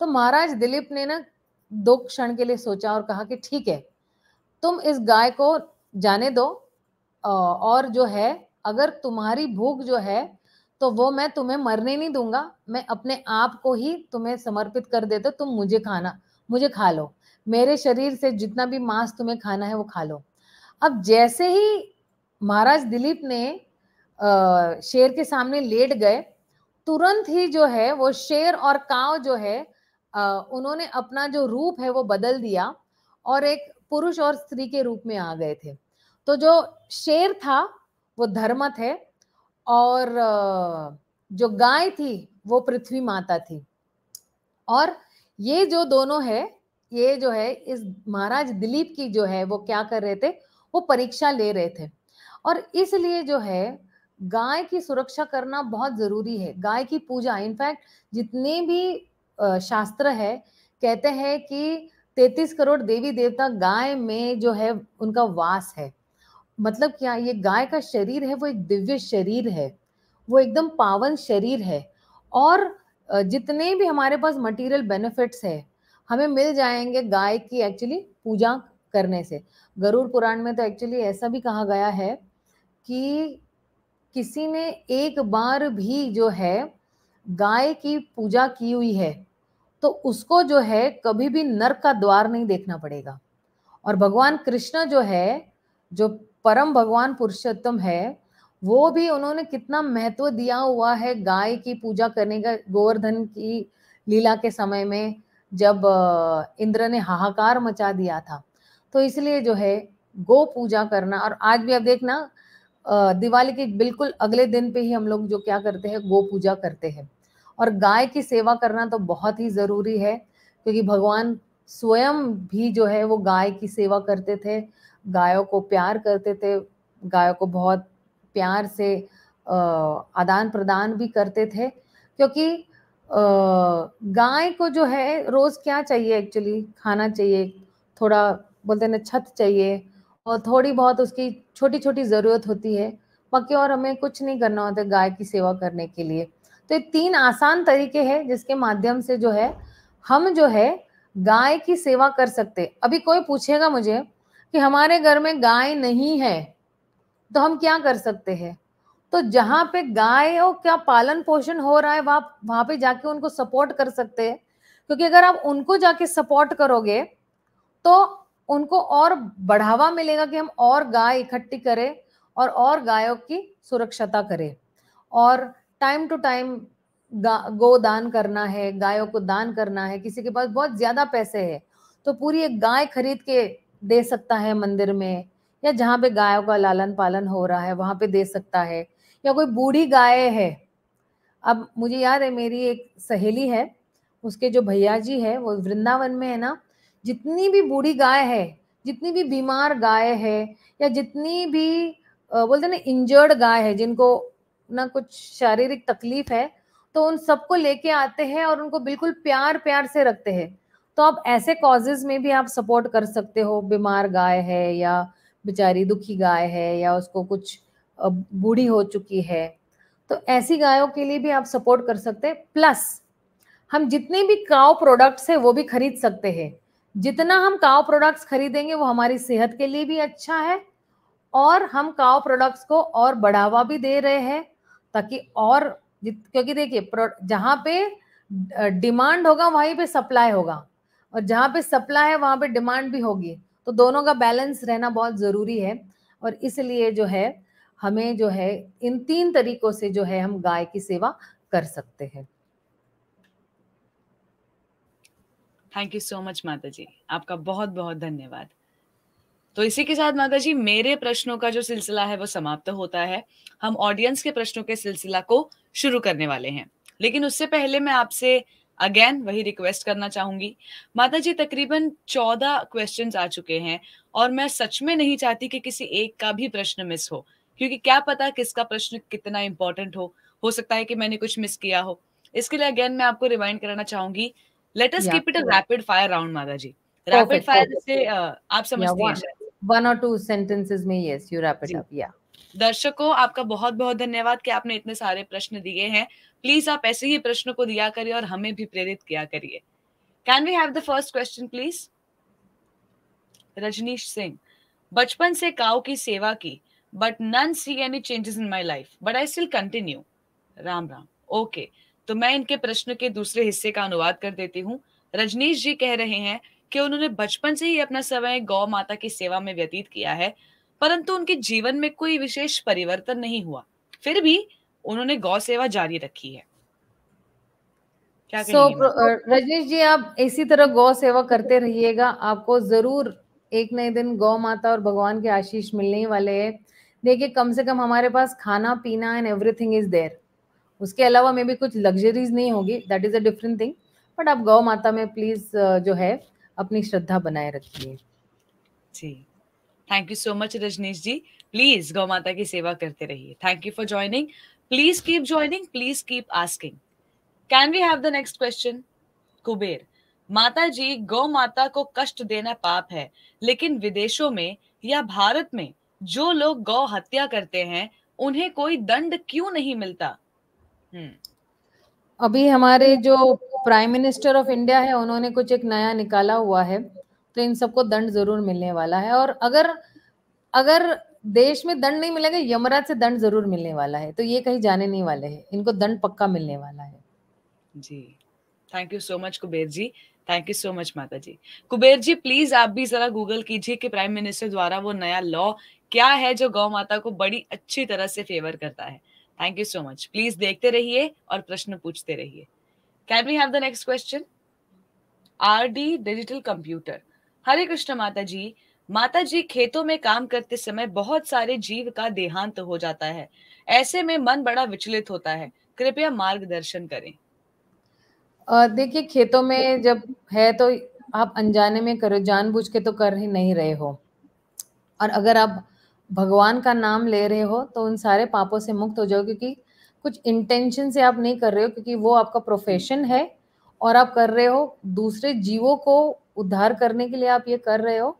तो महाराज दिलीप ने ना दो क्षण के लिए सोचा और कहा कि ठीक है तुम इस गाय को जाने दो और जो है अगर तुम्हारी भूख जो है तो वो मैं तुम्हें मरने नहीं दूंगा मैं अपने आप को ही तुम्हें समर्पित कर देता तुम मुझे खाना मुझे खा लो मेरे शरीर से जितना भी मांस तुम्हें खाना है वो खा लो अब जैसे ही महाराज दिलीप ने शेर के सामने लेट गए तुरंत ही जो है वो शेर और काव जो है उन्होंने अपना जो रूप है वो बदल दिया और एक पुरुष और स्त्री के रूप में आ गए थे तो जो शेर था वो धर्म थे और जो गाय थी वो पृथ्वी माता थी और ये जो दोनों है ये जो है इस महाराज दिलीप की जो है वो क्या कर रहे थे वो परीक्षा ले रहे थे और इसलिए जो है गाय की सुरक्षा करना बहुत जरूरी है गाय की पूजा इनफैक्ट जितने भी शास्त्र है कहते हैं कि तैतीस करोड़ देवी देवता गाय में जो है उनका वास है मतलब क्या ये गाय का शरीर है वो एक दिव्य शरीर है वो एकदम पावन शरीर है और जितने भी हमारे पास मटेरियल बेनिफिट्स है हमें मिल जाएंगे गाय की एक्चुअली पूजा करने से गरुड़ पुराण में तो एक्चुअली ऐसा भी कहा गया है कि किसी ने एक बार भी जो है गाय की पूजा की हुई है तो उसको जो है कभी भी नर्क का द्वार नहीं देखना पड़ेगा और भगवान कृष्ण जो है जो परम भगवान पुरुषोत्तम है वो भी उन्होंने कितना महत्व दिया हुआ है गाय की पूजा करने का गोवर्धन की लीला के समय में जब इंद्र ने हाहाकार मचा दिया था तो इसलिए जो है गो पूजा करना और आज भी अब देखना दिवाली के बिल्कुल अगले दिन पे ही हम लोग जो क्या करते हैं गो पूजा करते हैं और गाय की सेवा करना तो बहुत ही ज़रूरी है क्योंकि भगवान स्वयं भी जो है वो गाय की सेवा करते थे गायों को प्यार करते थे गायों को बहुत प्यार से आदान प्रदान भी करते थे क्योंकि गाय को जो है रोज़ क्या चाहिए एक्चुअली खाना चाहिए थोड़ा बोलते हैं ना छत चाहिए और थोड़ी बहुत उसकी छोटी छोटी ज़रूरत होती है बाकी और हमें कुछ नहीं करना होता गाय की सेवा करने के लिए तो ये तीन आसान तरीके हैं जिसके माध्यम से जो है हम जो है गाय की सेवा कर सकते अभी कोई पूछेगा मुझे कि हमारे घर में गाय नहीं है तो हम क्या कर सकते हैं तो जहाँ पे गाय और क्या पालन पोषण हो रहा है वहाँ वहाँ पे जाके उनको सपोर्ट कर सकते हैं क्योंकि अगर आप उनको जाके सपोर्ट करोगे तो उनको और बढ़ावा मिलेगा कि हम और गाय इकट्ठी करें और और गायों की सुरक्षता करें और टाइम टू टाइम गो दान करना है गायों को दान करना है किसी के पास बहुत ज्यादा पैसे है तो पूरी एक गाय खरीद के दे सकता है मंदिर में या जहाँ पे गायों का लालन पालन हो रहा है वहाँ पे दे सकता है या कोई बूढ़ी गाय है अब मुझे याद है मेरी एक सहेली है उसके जो भैया जी है वो वृंदावन में है ना जितनी भी बूढ़ी गाय है जितनी भी बीमार गाय है या जितनी भी बोलते ना इंजर्ड गाय है जिनको ना कुछ शारीरिक तकलीफ है तो उन सबको लेके आते हैं और उनको बिल्कुल प्यार प्यार से रखते हैं तो आप ऐसे कॉजेज में भी आप सपोर्ट कर सकते हो बीमार गाय है या बेचारी दुखी गाय है या उसको कुछ बूढ़ी हो चुकी है तो ऐसी गायों के लिए भी आप सपोर्ट कर सकते हैं प्लस हम जितने भी काव प्रोडक्ट्स है वो भी खरीद सकते हैं जितना हम काव प्रोडक्ट्स खरीदेंगे वो हमारी सेहत के लिए भी अच्छा है और हम काव प्रोडक्ट्स को और बढ़ावा भी दे रहे हैं ताकि और क्योंकि देखिए जहां पे डिमांड होगा वहीं पे सप्लाई होगा और जहां पे सप्लाई है वहां पे डिमांड भी होगी तो दोनों का बैलेंस रहना बहुत ज़रूरी है और इसलिए जो है हमें जो है इन तीन तरीकों से जो है हम गाय की सेवा कर सकते हैं थैंक यू सो मच माता जी आपका बहुत बहुत धन्यवाद तो इसी के साथ माता जी मेरे प्रश्नों का जो सिलसिला है वो समाप्त होता है हम ऑडियंस के प्रश्नों के सिलसिला को शुरू करने वाले हैं लेकिन उससे पहले मैं आपसे अगेन वही रिक्वेस्ट करना चाहूंगी माता जी तकरीबन चौदह क्वेश्चन आ चुके हैं और मैं सच में नहीं चाहती कि किसी एक का भी प्रश्न मिस हो क्योंकि क्या पता किसका प्रश्न कितना इंपॉर्टेंट हो हो सकता है कि मैंने कुछ मिस किया हो इसके लिए अगेन मैं आपको रिमाइंड कराना चाहूंगी let us keep it a rapid fire round माता जी रैपिड फायर से आप समझते हैं वन और टू सेंटेंसेस में yes you wrap it up या दर्शकों आपका बहुत बहुत धन्यवाद कि आपने इतने सारे प्रश्न दिए हैं प्लीज आप ऐसे ही प्रश्नों को दिया करिए और हमें भी प्रेरित किया करिए can we have the first question please Rajneesh Singh बचपन से काउ की सेवा की but none see any changes in my life but I still continue Ram Ram okay okay. तो मैं इनके प्रश्न के दूसरे हिस्से का अनुवाद कर देती हूँ रजनीश जी कह रहे हैं कि उन्होंने बचपन से ही अपना समय गौ माता की सेवा में व्यतीत किया है परंतु उनके जीवन में कोई विशेष परिवर्तन नहीं हुआ फिर भी उन्होंने गौ सेवा जारी रखी है क्या so, रजनीश जी आप इसी तरह गौ सेवा करते रहिएगा आपको जरूर एक नए दिन गौ माता और भगवान के आशीष मिलने ही वाले हैं देखिए कम से कम हमारे पास खाना पीना एंड एवरीथिंग इज देयर उसके अलावा मे भी कुछ लग्जरीज नहीं होगी that is a different thing but आप गौ माता में प्लीज जो है अपनी श्रद्धा बनाए रखिए जी thank you so much Rajneesh ji please गौ माता की सेवा करते रहिए thank you for joining please keep joining please keep asking can we have the next question Kuber माता जी गौ माता को कष्ट देना पाप है लेकिन विदेशों में या भारत में जो लोग गौ हत्या करते हैं उन्हें कोई दंड क्यों नहीं मिलता हम्म अभी हमारे जो प्राइम मिनिस्टर ऑफ इंडिया है उन्होंने कुछ एक नया निकाला हुआ है तो इन सबको दंड जरूर मिलने वाला है और अगर अगर देश में दंड नहीं मिलेगा यमराज से दंड जरूर मिलने वाला है तो ये कहीं जाने नहीं वाले हैं इनको दंड पक्का मिलने वाला है जी thank you so much Kuber ji thank you so much माता जी कुबेर जी प्लीज आप भी जरा गूगल कीजिए कि प्राइम मिनिस्टर द्वारा वो नया लॉ क्या है जो गौ माता को बड़ी अच्छी तरह से फेवर करता है thank you so much please देखते रहिए और प्रश्न पूछते रहिए can we have the next question R D digital computer Hare Krishna माता जी माता जी खेतों में काम करते समय बहुत सारे जीव का देहांत हो जाता है ऐसे में मन बड़ा विचलित होता है कृपया मार्गदर्शन करें देखिए खेतों में जब है तो आप अनजाने में करो जानबूझ के तो कर ही नहीं रहे हो और अगर आप भगवान का नाम ले रहे हो तो उन सारे पापों से मुक्त हो जाओ क्योंकि कुछ इंटेंशन से आप नहीं कर रहे हो क्योंकि वो आपका प्रोफेशन है और आप कर रहे हो दूसरे जीवों को उद्धार करने के लिए आप ये कर रहे हो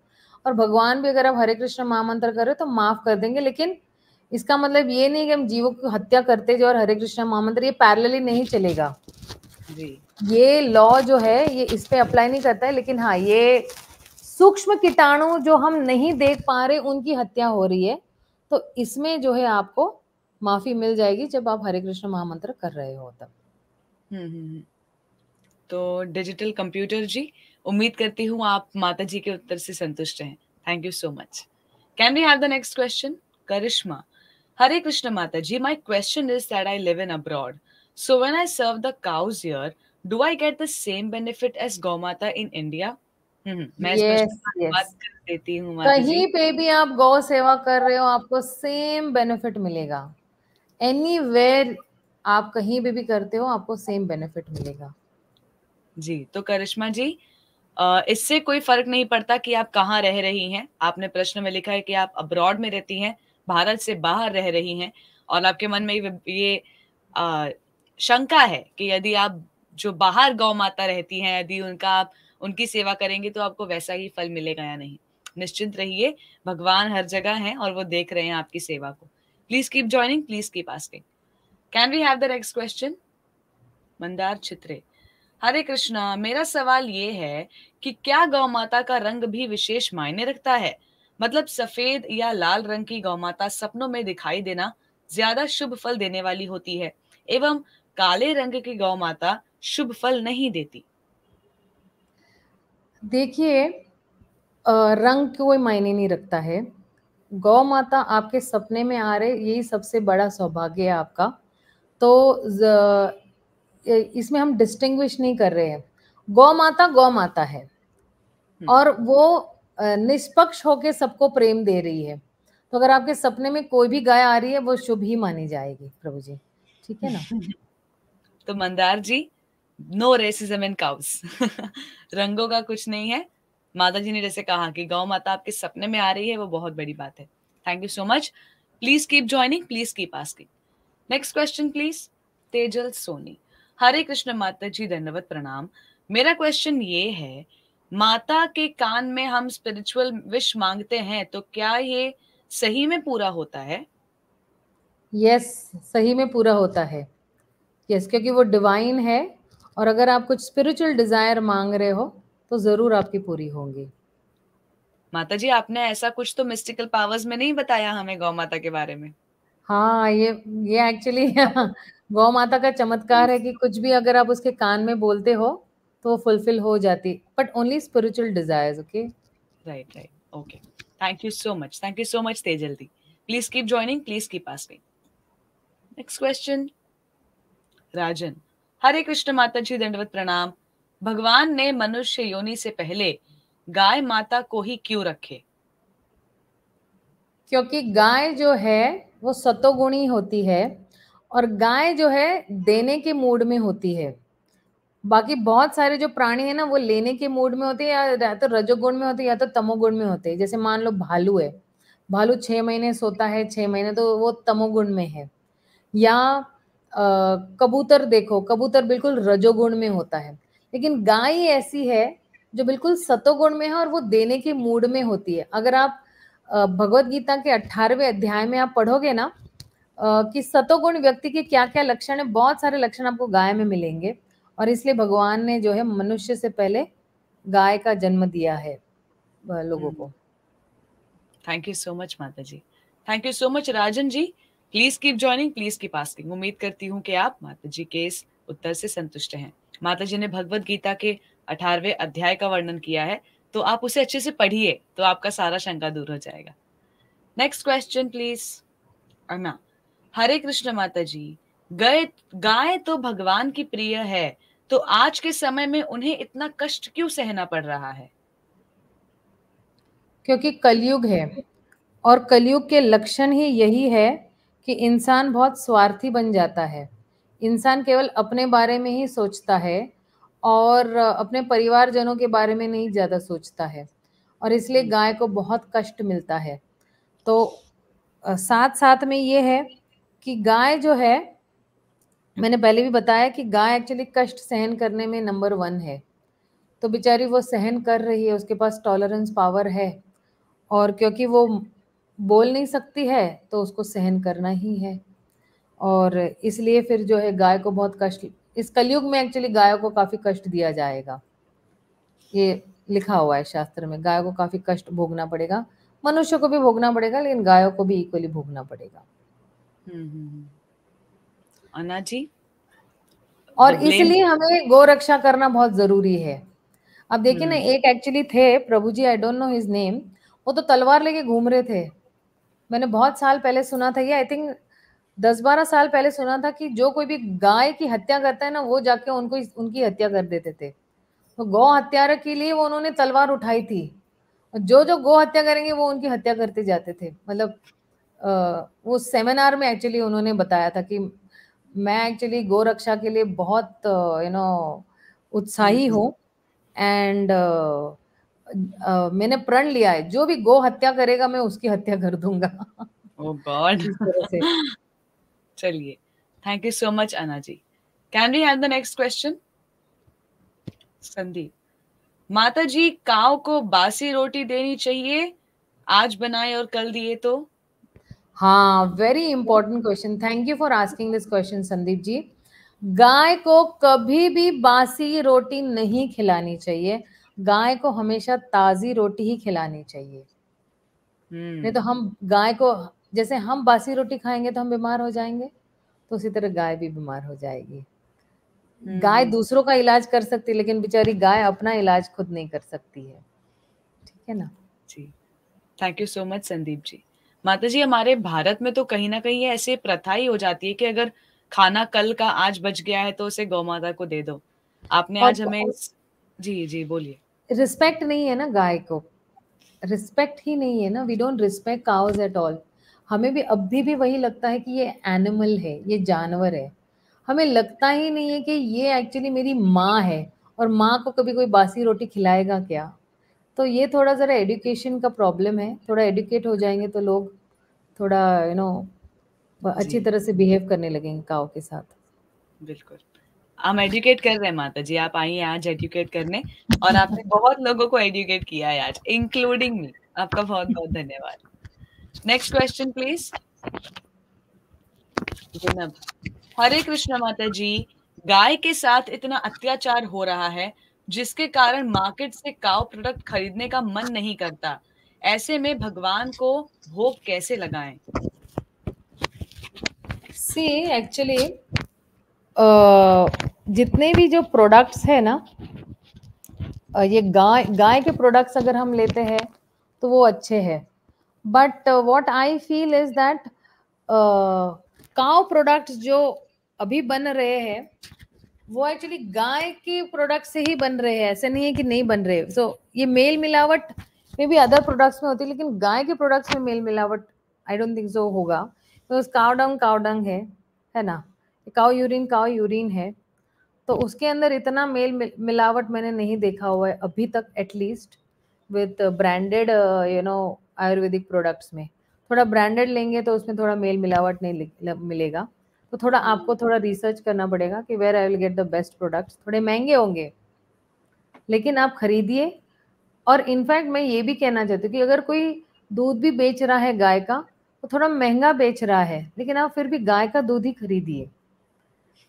और भगवान भी अगर आप हरे कृष्ण महामंत्र कर रहे हो तो माफ कर देंगे लेकिन इसका मतलब ये नहीं कि हम जीवों की हत्या करते जाओ और हरे कृष्ण महामंत्र ये पैरेलली नहीं चलेगा जी ये लॉ जो है ये इस पे अप्लाई नहीं करता है लेकिन हाँ ये सूक्ष्म कीटाणु जो हम नहीं देख पा रहे उनकी हत्या हो रही है तो इसमें जो है आपको माफी मिल जाएगी जब आप हरे कृष्ण महामंत्र कर रहे हो तब हम्म, हम्म, हम्म। तो डिजिटल कंप्यूटर जी उम्मीद करती हूँ आप माता जी के उत्तर से संतुष्ट हैं thank you so much can we have the next question Karishma Hare Krishna माता जी my question is that I live in abroad so when I serve the cows here do I get the same benefit as गौ माता in India हम्म, मैं yes, yes. बात कर देती हूँ कहीं पे भी आप गौ सेवा कर रहे हो आपको सेम बेनिफिट मिलेगा एनी आप कहीं भी, भी करते हो आपको सेम बेनिफिट मिलेगा जी तो करिश्मा जी इससे कोई फर्क नहीं पड़ता कि आप कहाँ रह रही हैं आपने प्रश्न में लिखा है कि आप अब्रॉड में रहती हैं भारत से बाहर रह रही हैं और आपके मन में ये आ, शंका है कि यदि आप जो बाहर गौ माता रहती हैं यदि उनका आप उनकी सेवा करेंगे तो आपको वैसा ही फल मिलेगा या नहीं निश्चिंत रहिए भगवान हर जगह हैं और वो देख रहे हैं आपकी सेवा को please keep joining please keep asking can we have the next question Mandar Chhitre Hare Krishna मेरा सवाल ये है कि क्या गौ माता का रंग भी विशेष मायने रखता है मतलब सफेद या लाल रंग की गौ माता सपनों में दिखाई देना ज्यादा शुभ फल देने वाली होती है एवं काले रंग की गौ माता शुभ फल नहीं देती देखिए रंग कोई मायने नहीं रखता है गौ माता आपके सपने में आ रहे यही सबसे बड़ा सौभाग्य है आपका तो इसमें हम डिस्टिंग्विश नहीं कर रहे हैं गौ माता गौ माता है हम्म। और वो निष्पक्ष होके सबको प्रेम दे रही है तो अगर आपके सपने में कोई भी गाय आ रही है वो शुभ ही मानी जाएगी प्रभु जी ठीक है ना तो Mandar ji no racism in cows रंगों का कुछ नहीं है माता जी ने जैसे कहा कि गौ माता आपके सपने में आ रही है वो बहुत बड़ी बात है thank you so much please keep joining please keep asking next question please Tejal Soni Hare Krishna माता जी धन्यवाद प्रणाम मेरा क्वेश्चन ये है माता के कान में हम स्पिरिचुअल विश मांगते हैं तो क्या ये सही में पूरा होता है यस yes, सही में पूरा होता है यस yes, क्योंकि वो डिवाइन है और अगर आप कुछ स्पिरिचुअल डिजायर मांग रहे हो तो जरूर आपकी पूरी होंगी माता जी आपने ऐसा कुछ तो मिस्टिकल पावर्स में नहीं बताया हमें गौ माता के बारे में हाँ ये ये एक्चुअली गौ माता का चमत्कार है कि कुछ भी अगर आप उसके कान में बोलते हो तो फुलफिल हो जाती but only spiritual desires okay right right okay thank you so much thank you so much Tejal जल्दी please keep joining please keep asking next question Rajan Hare Krishna माता जी दंडवत प्रणाम भगवान ने मनुष्य योनि से पहले गाय माता को ही क्यों रखे क्योंकि गाय जो है वो सतोगुणी होती है और गाय जो है देने के मूड में होती है बाकी बहुत सारे जो प्राणी है ना वो लेने के मूड में होते हैं या तो रजोगुण में होते हैं या तो तमोगुण में होते हैं जैसे मान लो भालू है भालू छह महीने सोता है छह महीने तो वो तमोगुण में है या कबूतर देखो कबूतर बिल्कुल रजोगुण में होता है लेकिन गाय ऐसी है जो बिल्कुल सतोगुण में है और वो देने के मूड में होती है अगर आप भगवत गीता के अठारहवें अध्याय में आप पढ़ोगे ना कि सतोगुण व्यक्ति के क्या क्या लक्षण है बहुत सारे लक्षण आपको गाय में मिलेंगे और इसलिए भगवान ने जो है मनुष्य से पहले गाय का जन्म दिया है लोगों हम्म। को थैंक यू सो मच माता जी thank you so much Rajan ji please keep joining please keep asking उम्मीद करती हूँ कि आप माता जी के इस उत्तर से संतुष्ट हैं माता जी ने भगवत गीता के अठारवे अध्याय का वर्णन किया है तो आप उसे अच्छे से पढ़िए तो आपका सारा शंका दूर हो जाएगा नेक्स्ट क्वेश्चन प्लीज अना हरे कृष्ण माता जी गए गाय तो भगवान की प्रिय है तो आज के समय में उन्हें इतना कष्ट क्यों सहना पड़ रहा है क्योंकि कलयुग है और कलयुग के लक्षण ही यही है कि इंसान बहुत स्वार्थी बन जाता है इंसान केवल अपने बारे में ही सोचता है और अपने परिवारजनों के बारे में नहीं ज़्यादा सोचता है और इसलिए हम्म। गाय को बहुत कष्ट मिलता है तो साथ साथ में ये है कि गाय जो है मैंने पहले भी बताया कि गाय एक्चुअली कष्ट सहन करने में नंबर वन है तो बेचारी वो सहन कर रही है उसके पास टॉलरेंस पावर है और क्योंकि वो बोल नहीं सकती है तो उसको सहन करना ही है और इसलिए फिर जो है गाय को बहुत कष्ट इस कलयुग में एक्चुअली गायों को काफी कष्ट दिया जाएगा ये लिखा हुआ है शास्त्र में गायों को काफी कष्ट भोगना पड़ेगा मनुष्य को भी भोगना पड़ेगा लेकिन गायों को भी इक्वली भोगना पड़ेगा हम्म, हम्म, हम्म। अना जी और इसलिए हमें गो रक्षा करना बहुत जरूरी है अब देखिए ना एक एक्चुअली थे प्रभु जी I don't know his name वो तो तलवार लेके घूम रहे थे मैंने बहुत साल पहले सुना था ये आई थिंक दस बारह साल पहले सुना था कि जो कोई भी गाय की हत्या करता है ना वो जाके उनको उनकी हत्या कर देते थे तो गौ हत्या के लिए वो उन्होंने तलवार उठाई थी और जो जो गौ हत्या करेंगे वो उनकी हत्या करते जाते थे मतलब वो सेमिनार में एक्चुअली उन्होंने बताया था कि मैं एक्चुअली गौ रक्षा के लिए बहुत यू नो उत्साही हम्म, हम्म। हूँ एंड मैंने प्रण लिया है जो भी गो हत्या करेगा मैं उसकी हत्या कर दूंगा गॉड oh चलिए thank you so much Anna ji can we have the next question Sandeep माता जी काव को बासी रोटी देनी चाहिए आज बनाए और कल दिए तो हाँ very important question thank you for asking this question Sandeep ji गाय को कभी भी बासी रोटी नहीं खिलानी चाहिए गाय को हमेशा ताजी रोटी ही खिलानी चाहिए हम्म। नहीं तो हम गाय को जैसे हम बासी रोटी खाएंगे तो हम बीमार हो जाएंगे तो उसी तरह गाय भी बीमार हो जाएगी गाय हम्म। दूसरों का इलाज कर सकती लेकिन बेचारी गाय अपना इलाज खुद नहीं कर सकती है ठीक है ना जी thank you so much Sandeep ji माता जी हमारे भारत में तो कहीं ना कहीं ऐसे प्रथा ही हो जाती है कि अगर खाना कल का आज बच गया है तो उसे गौ माता को दे दो आपने आज हमें जी जी बोलिए रिस्पेक्ट नहीं है ना गाय को रिस्पेक्ट ही नहीं है ना we don't respect cows at all हमें भी अब भी, भी वही लगता है कि ये एनिमल है ये जानवर है हमें लगता ही नहीं है कि ये एक्चुअली मेरी माँ है और माँ को कभी कोई बासी रोटी खिलाएगा क्या तो ये थोड़ा ज़रा एडुकेशन का प्रॉब्लम है थोड़ा एडुकेट हो जाएंगे तो लोग थोड़ा यू you नो know, अच्छी तरह से बिहेव करने लगेंगे काओ के साथ बिल्कुल हम एजुकेट कर रहे हैं माता जी आप आई हैं आज एजुकेट करने और आपने बहुत लोगों को एजुकेट किया है आज इंक्लूडिंग मी आपका बहुत बहुत धन्यवाद next question please Jinab Hare Krishna माता जी गाय के साथ इतना अत्याचार हो रहा है जिसके कारण मार्केट से काव प्रोडक्ट खरीदने का मन नहीं करता ऐसे में भगवान को भोग कैसे लगाएं? सी एक्चुअली जितने भी जो प्रोडक्ट्स है ना ये गाय गाय के प्रोडक्ट्स अगर हम लेते हैं तो वो अच्छे हैं but what I feel is that cow products जो अभी बन रहे हैं वो एक्चुअली गाय के प्रोडक्ट से ही बन रहे हैं ऐसे नहीं है कि नहीं बन रहे सो so, ये मेल मिलावट मे भी अदर प्रोडक्ट्स में होती है लेकिन गाय के प्रोडक्ट्स में मेल मिलावट आई डोंट थिंक सो होगा डंग काव डंग है है ना काउ यूरिन काउ यूरिन है तो उसके अंदर इतना मेल मिलावट मैंने नहीं देखा हुआ है अभी तक at least with branded you know Ayurvedic products में थोड़ा ब्रांडेड लेंगे तो उसमें थोड़ा मेल मिलावट नहीं मिलेगा तो थोड़ा आपको थोड़ा रिसर्च करना पड़ेगा कि where I will get the best products थोड़े महंगे होंगे लेकिन आप खरीदिए और इनफैक्ट मैं ये भी कहना चाहती हूँ कि अगर कोई दूध भी बेच रहा है गाय का तो थोड़ा महंगा बेच रहा है लेकिन आप फिर भी गाय का दूध ही खरीदिए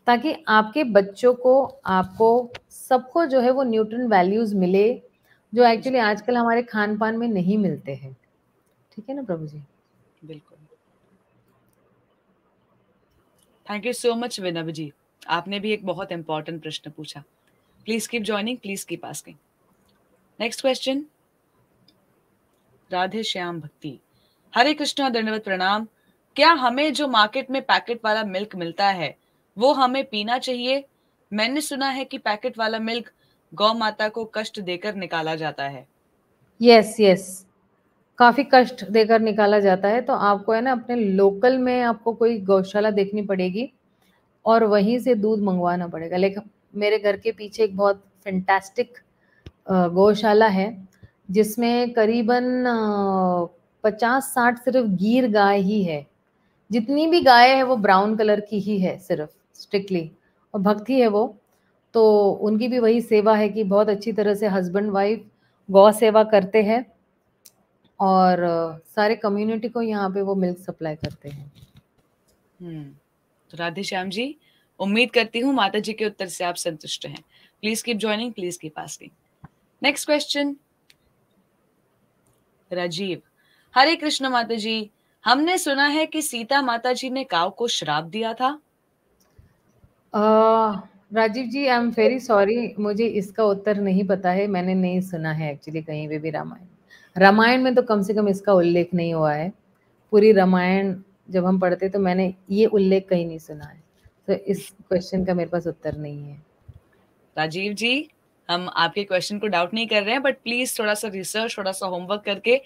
ताकि आपके बच्चों को आपको सबको जो है वो न्यूट्रन वैल्यूज मिले जो एक्चुअली आजकल हमारे खान पान में नहीं मिलते हैं ठीक है ना प्रभु जी बिल्कुल thank you so much Vinav ji आपने भी एक बहुत इंपॉर्टेंट प्रश्न पूछा please keep joining please keep asking next question Radhe Shyam Bhakti Hare Krishna दंडवत प्रणाम क्या हमें जो मार्केट में पैकेट वाला मिल्क मिलता है वो हमें पीना चाहिए मैंने सुना है कि पैकेट वाला मिल्क गौ माता को कष्ट देकर निकाला जाता है यस यस काफी कष्ट देकर निकाला जाता है तो आपको है ना अपने लोकल में आपको कोई गौशाला देखनी पड़ेगी और वहीं से दूध मंगवाना पड़ेगा लेकिन मेरे घर के पीछे एक बहुत फैंटास्टिक गौशाला है जिसमें करीबन पचास साठ सिर्फ गिर गाय ही है जितनी भी गाय है वो ब्राउन कलर की ही है सिर्फ स्ट्रिक्टली और भक्ति है वो तो उनकी भी वही सेवा है कि बहुत अच्छी तरह से हस्बैंड वाइफ गौ सेवा करते हैं और सारे कम्युनिटी को यहाँ पे वो मिल्क सप्लाई करते हैं हम्म, तो राधे श्याम जी उम्मीद करती हूँ माता जी के उत्तर से आप संतुष्ट हैं please keep joining please keep asking next question Rajeev Hare Krishna माता जी हमने सुना है कि सीता माता जी ने काव को श्राप दिया था Rajeev ji, I am very sorry मुझे इसका उत्तर नहीं पता है, मैंने नहीं सुना है एक्चुअली कहीं पे भी रामायण। रामायण में तो कम से कम इसका उल्लेख नहीं हुआ है। पूरी रामायण जब हम पढ़ते तो मैंने ये उल्लेख कहीं नहीं सुना है। तो इस क्वेश्चन का मेरे पास उत्तर नहीं है। राजीव जी, हम आपके क्वेश्चन को डाउट नहीं कर रहे हैं बट प्लीज थोड़ा-सा रिसर्च, थोड़ा-सा होमवर्क करके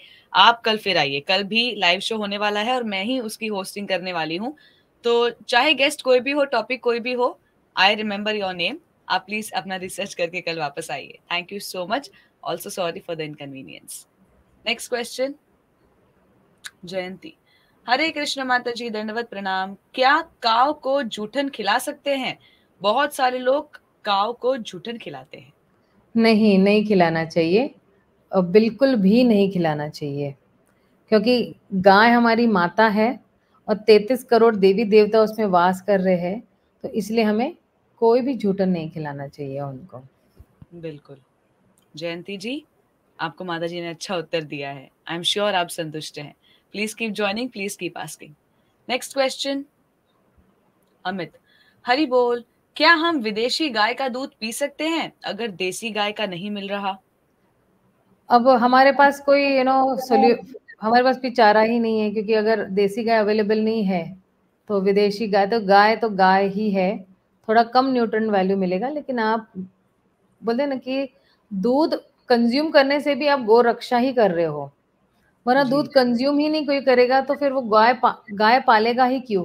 आप कल फिर आइए। कल भी लाइव शो होने वाला है और मैं ही उसकी होस्टिंग करने वाली हूँ। तो चाहे गेस्ट कोई भी हो टॉपिक कोई भी हो आई रिमेम्बर योर नेम आप प्लीज अपना रिसर्च करके कल वापस आइए thank you so much also sorry for the inconvenience next question Jayanti Hare Krishna माता जी दंडवत प्रणाम क्या काव को जूठन खिला सकते हैं बहुत सारे लोग काव को जूठन खिलाते हैं नहीं नहीं खिलाना चाहिए बिल्कुल भी नहीं खिलाना चाहिए क्योंकि गाय हमारी माता है और तैतीस करोड़ देवी देवता उसमें वास कर रहे हैं तो इसलिए हमें कोई भी झूठन नहीं खिलाना चाहिए उनको बिल्कुल जयंती जी आपको माता जी ने अच्छा उत्तर दिया है आई एम श्योर आप संतुष्ट हैं please keep joining please keep asking next question Amit Hari Bol क्या हम विदेशी गाय का दूध पी सकते हैं अगर देसी गाय का नहीं मिल रहा अब हमारे पास कोई यू नो सोल्यू हमारे पास भी चारा ही नहीं है क्योंकि अगर देसी गाय अवेलेबल नहीं है तो विदेशी गाय तो गाय तो गाय ही है थोड़ा कम न्यूट्रन वैल्यू मिलेगा लेकिन आप बोलते ना कि दूध कंज्यूम करने से भी आप गो रक्षा ही कर रहे हो वरना दूध कंज्यूम ही नहीं कोई करेगा तो फिर वो गाय पा, गाय पालेगा ही क्यों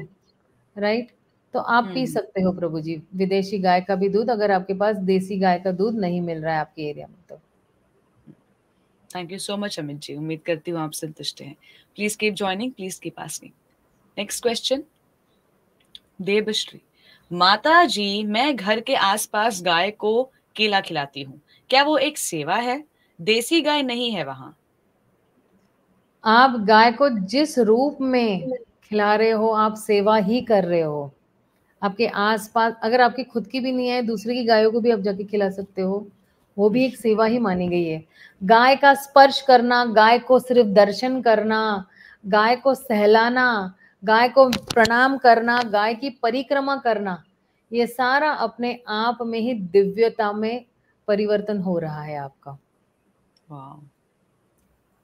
राइट तो आप पी हम्म। सकते हो प्रभु जी विदेशी गाय का भी दूध अगर आपके पास देसी गाय का दूध नहीं मिल रहा है आपके एरिया में thank you so much Amit ji उम्मीद करती हूँ आप संतुष्ट हैं please keep joining please keep asking next question Devshree माता जी मैं घर के आसपास गाय को केला खिलाती हूँ क्या वो एक सेवा है देसी गाय नहीं है वहां आप गाय को जिस रूप में खिला रहे हो आप सेवा ही कर रहे हो आपके आसपास अगर आपकी खुद की भी नहीं है दूसरे की गायों को भी आप जाके खिला सकते हो वो भी एक हम्म। सेवा ही मानी गई है गाय का स्पर्श करना गाय को सिर्फ दर्शन करना गाय को सहलाना गाय को प्रणाम करना गाय की परिक्रमा करना ये सारा अपने आप में ही दिव्यता में परिवर्तन हो रहा है आपका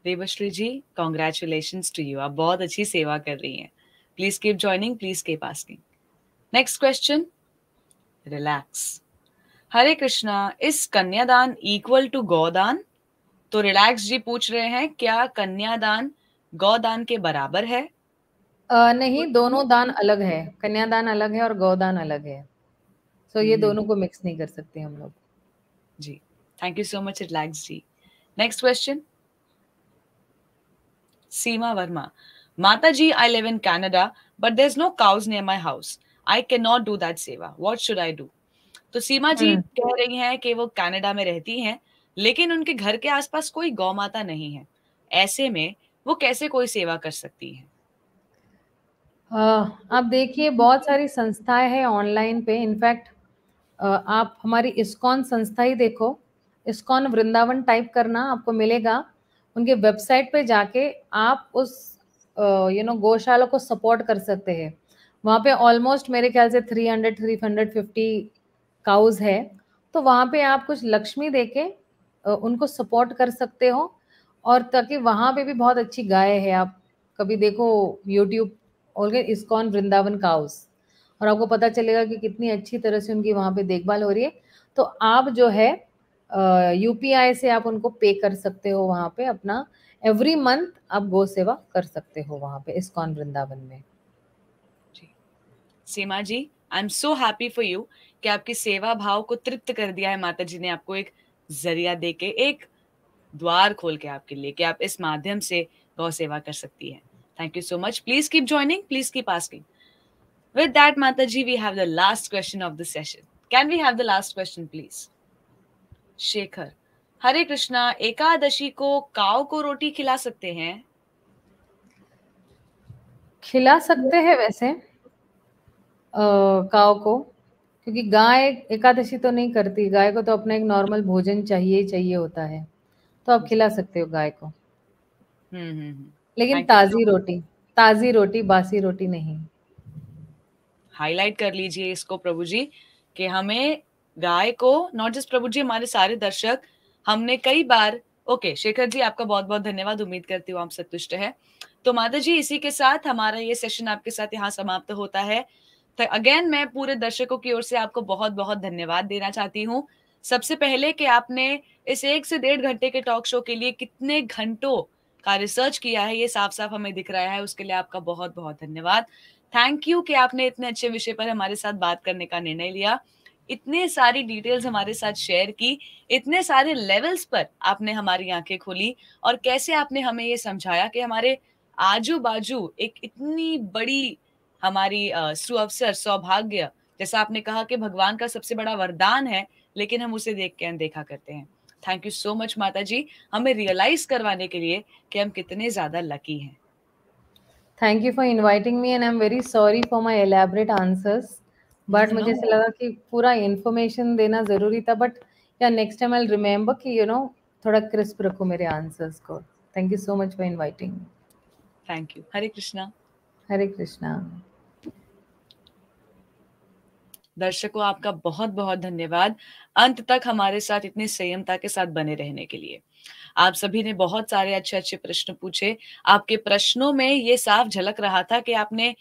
Devshree ji congratulation to you आप बहुत अच्छी सेवा कर रही हैं please keep joining please keep asking next question relax Hare Krishna इस कन्यादान इक्वल टू गौदान तो रिलैक्स जी पूछ रहे हैं क्या कन्यादान गौदान के बराबर है आ, नहीं दोनों दान अलग है कन्यादान अलग है और गौदान अलग है सो ये दोनों को मिक्स नहीं कर सकते हम लोग जी thank you so much relax ji next question Seema Verma माता जी I live in Canada but there is no cows near my house I cannot do that दैट सेवा वॉट शुड आई डू तो सीमा जी हम्म। कह रही हैं कि वो कनाडा में रहती हैं लेकिन उनके घर के आसपास कोई गौ माता नहीं है ऐसे में वो कैसे कोई सेवा कर सकती है आप देखिए बहुत सारी संस्थाएं हैं ऑनलाइन पे इनफैक्ट आप हमारी इस्कॉन संस्था ही देखो इस्कॉन वृंदावन टाइप करना आपको मिलेगा उनके वेबसाइट पे जाके आप उस यू नो गौशाला को सपोर्ट कर सकते हैं वहाँ पे ऑलमोस्ट मेरे ख्याल से three three hundred hundred fifty cows है तो वहाँ पे आप कुछ लक्ष्मी दे के उनको सपोर्ट कर सकते हो और ताकि वहाँ पे भी बहुत अच्छी गाय है आप कभी देखो यूट्यूब और इस्कॉन वृंदावन काउस और आपको पता चलेगा कि कितनी अच्छी तरह से उनकी वहाँ पे देखभाल हो रही है तो आप जो है यूपीआई से आप उनको पे कर सकते हो वहाँ पे अपना एवरी मंथ आप गो सेवा कर सकते हो वहाँ पे इस्कॉन वृंदावन में जी Seema ji I am so happy for you कि आपकी सेवा भाव को तृप्त कर दिया है माता जी ने आपको एक जरिया दे के एक द्वार खोल के आपके लिए कि आप इस माध्यम से गौ सेवा कर सकती है thank you so much please keep joining please keep asking with with माता जी we have the last question of the session can we have the last question please Shekhar Hare Krishna Ekadashi को काव को रोटी खिला सकते हैं खिला सकते हैं वैसे आ, काव को क्योंकि गाय एकादशी तो नहीं करती गाय को तो अपना एक नॉर्मल भोजन चाहिए ही चाहिए होता है तो आप खिला सकते हो गाय को हम्म, हम्म, हम्म। लेकिन ताजी रोटी ताजी रोटी बासी रोटी नहीं हाईलाइट कर लीजिए इसको प्रभु जी कि हमें गाय को नॉट जस्ट प्रभु जी हमारे सारे दर्शक हमने कई बार ओके शेखर जी आपका बहुत बहुत धन्यवाद उम्मीद करती हूँ आप संतुष्ट है तो माता जी इसी के साथ हमारा ये सेशन आपके साथ यहाँ समाप्त होता है तो अगेन मैं पूरे दर्शकों की ओर से आपको बहुत बहुत धन्यवाद देना चाहती हूँ सबसे पहले कि आपने इस एक से डेढ़ घंटे के टॉक शो के लिए कितने घंटों का रिसर्च किया है ये साफ साफ हमें दिख रहा है उसके लिए आपका बहुत बहुत धन्यवाद थैंक यू कि आपने इतने अच्छे विषय पर हमारे साथ बात करने का निर्णय लिया इतने सारी डिटेल्स हमारे साथ शेयर की इतने सारे लेवल्स पर आपने हमारी आंखें खोली और कैसे आपने हमें ये समझाया कि हमारे आजू बाजू एक इतनी बड़ी हमारी सुअवसर सौभाग्य जैसा आपने कहा कि भगवान का सबसे बड़ा वरदान है लेकिन हम उसे देख के अनदेखा करते हैं थैंक यू सो मच माता जी हमें रियलाइज करवाने के लिए कि हम कितने ज्यादा लकी हैं thank you for inviting me and I am very sorry for my elaborate answers but मुझे ऐसा लगा कि पूरा इन्फॉर्मेशन देना जरूरी था बट या नेक्स्ट टाइम आई रिमेम्बर कि यू नो थोड़ा क्रिस्प रखो मेरे आंसर्स को thank you so much for inviting thank you Hare Krishna Hare Krishna दर्शकों आपका बहुत बहुत धन्यवाद अंत तक हमारे साथ इतनी संयमता के साथ बने रहने के लिए आप सभी ने बहुत सारे अच्छे अच्छे प्रश्न पूछे आपके प्रश्नों में ये साफ झलक रहा था कि आपने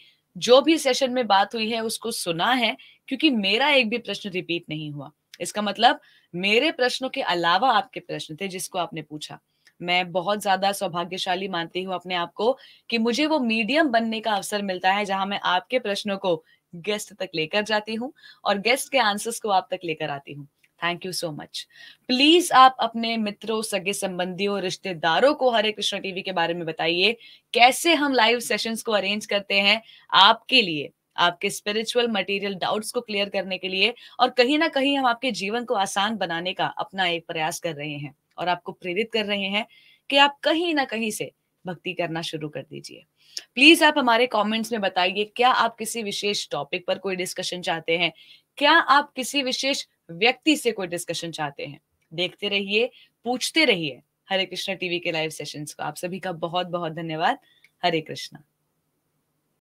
जो भी सेशन में बात हुई है उसको सुना है क्योंकि मेरा एक भी प्रश्न रिपीट नहीं हुआ इसका मतलब मेरे प्रश्नों के अलावा आपके प्रश्न थे जिसको आपने पूछा मैं बहुत ज्यादा सौभाग्यशाली मानती हूँ अपने आप को कि मुझे वो मीडियम बनने का अवसर मिलता है जहां मैं आपके प्रश्नों को गेस्ट तक लेकर जाती हूँ और गेस्ट के आंसर्स को आप तक लेकर आती हूँ thank you so much please आप अपने मित्रों सगे संबंधियों रिश्तेदारों को हरे कृष्णा टीवी के बारे में बताइए कैसे हम लाइव सेशंस को अरेंज करते हैं आपके लिए आपके स्पिरिचुअल मटेरियल डाउट्स को क्लियर करने के लिए और कहीं ना कहीं हम आपके जीवन को आसान बनाने का अपना एक प्रयास कर रहे हैं और आपको प्रेरित कर रहे हैं कि आप कहीं ना कहीं से भक्ति करना शुरू कर दीजिए प्लीज आप हमारे कमेंट्स में बताइए क्या आप किसी विशेष टॉपिक पर कोई डिस्कशन चाहते हैं क्या आप किसी विशेष व्यक्ति से कोई डिस्कशन चाहते हैं देखते रहिए पूछते रहिए हरे कृष्णा टीवी के लाइव सेशंस को आप सभी का बहुत बहुत धन्यवाद हरे कृष्णा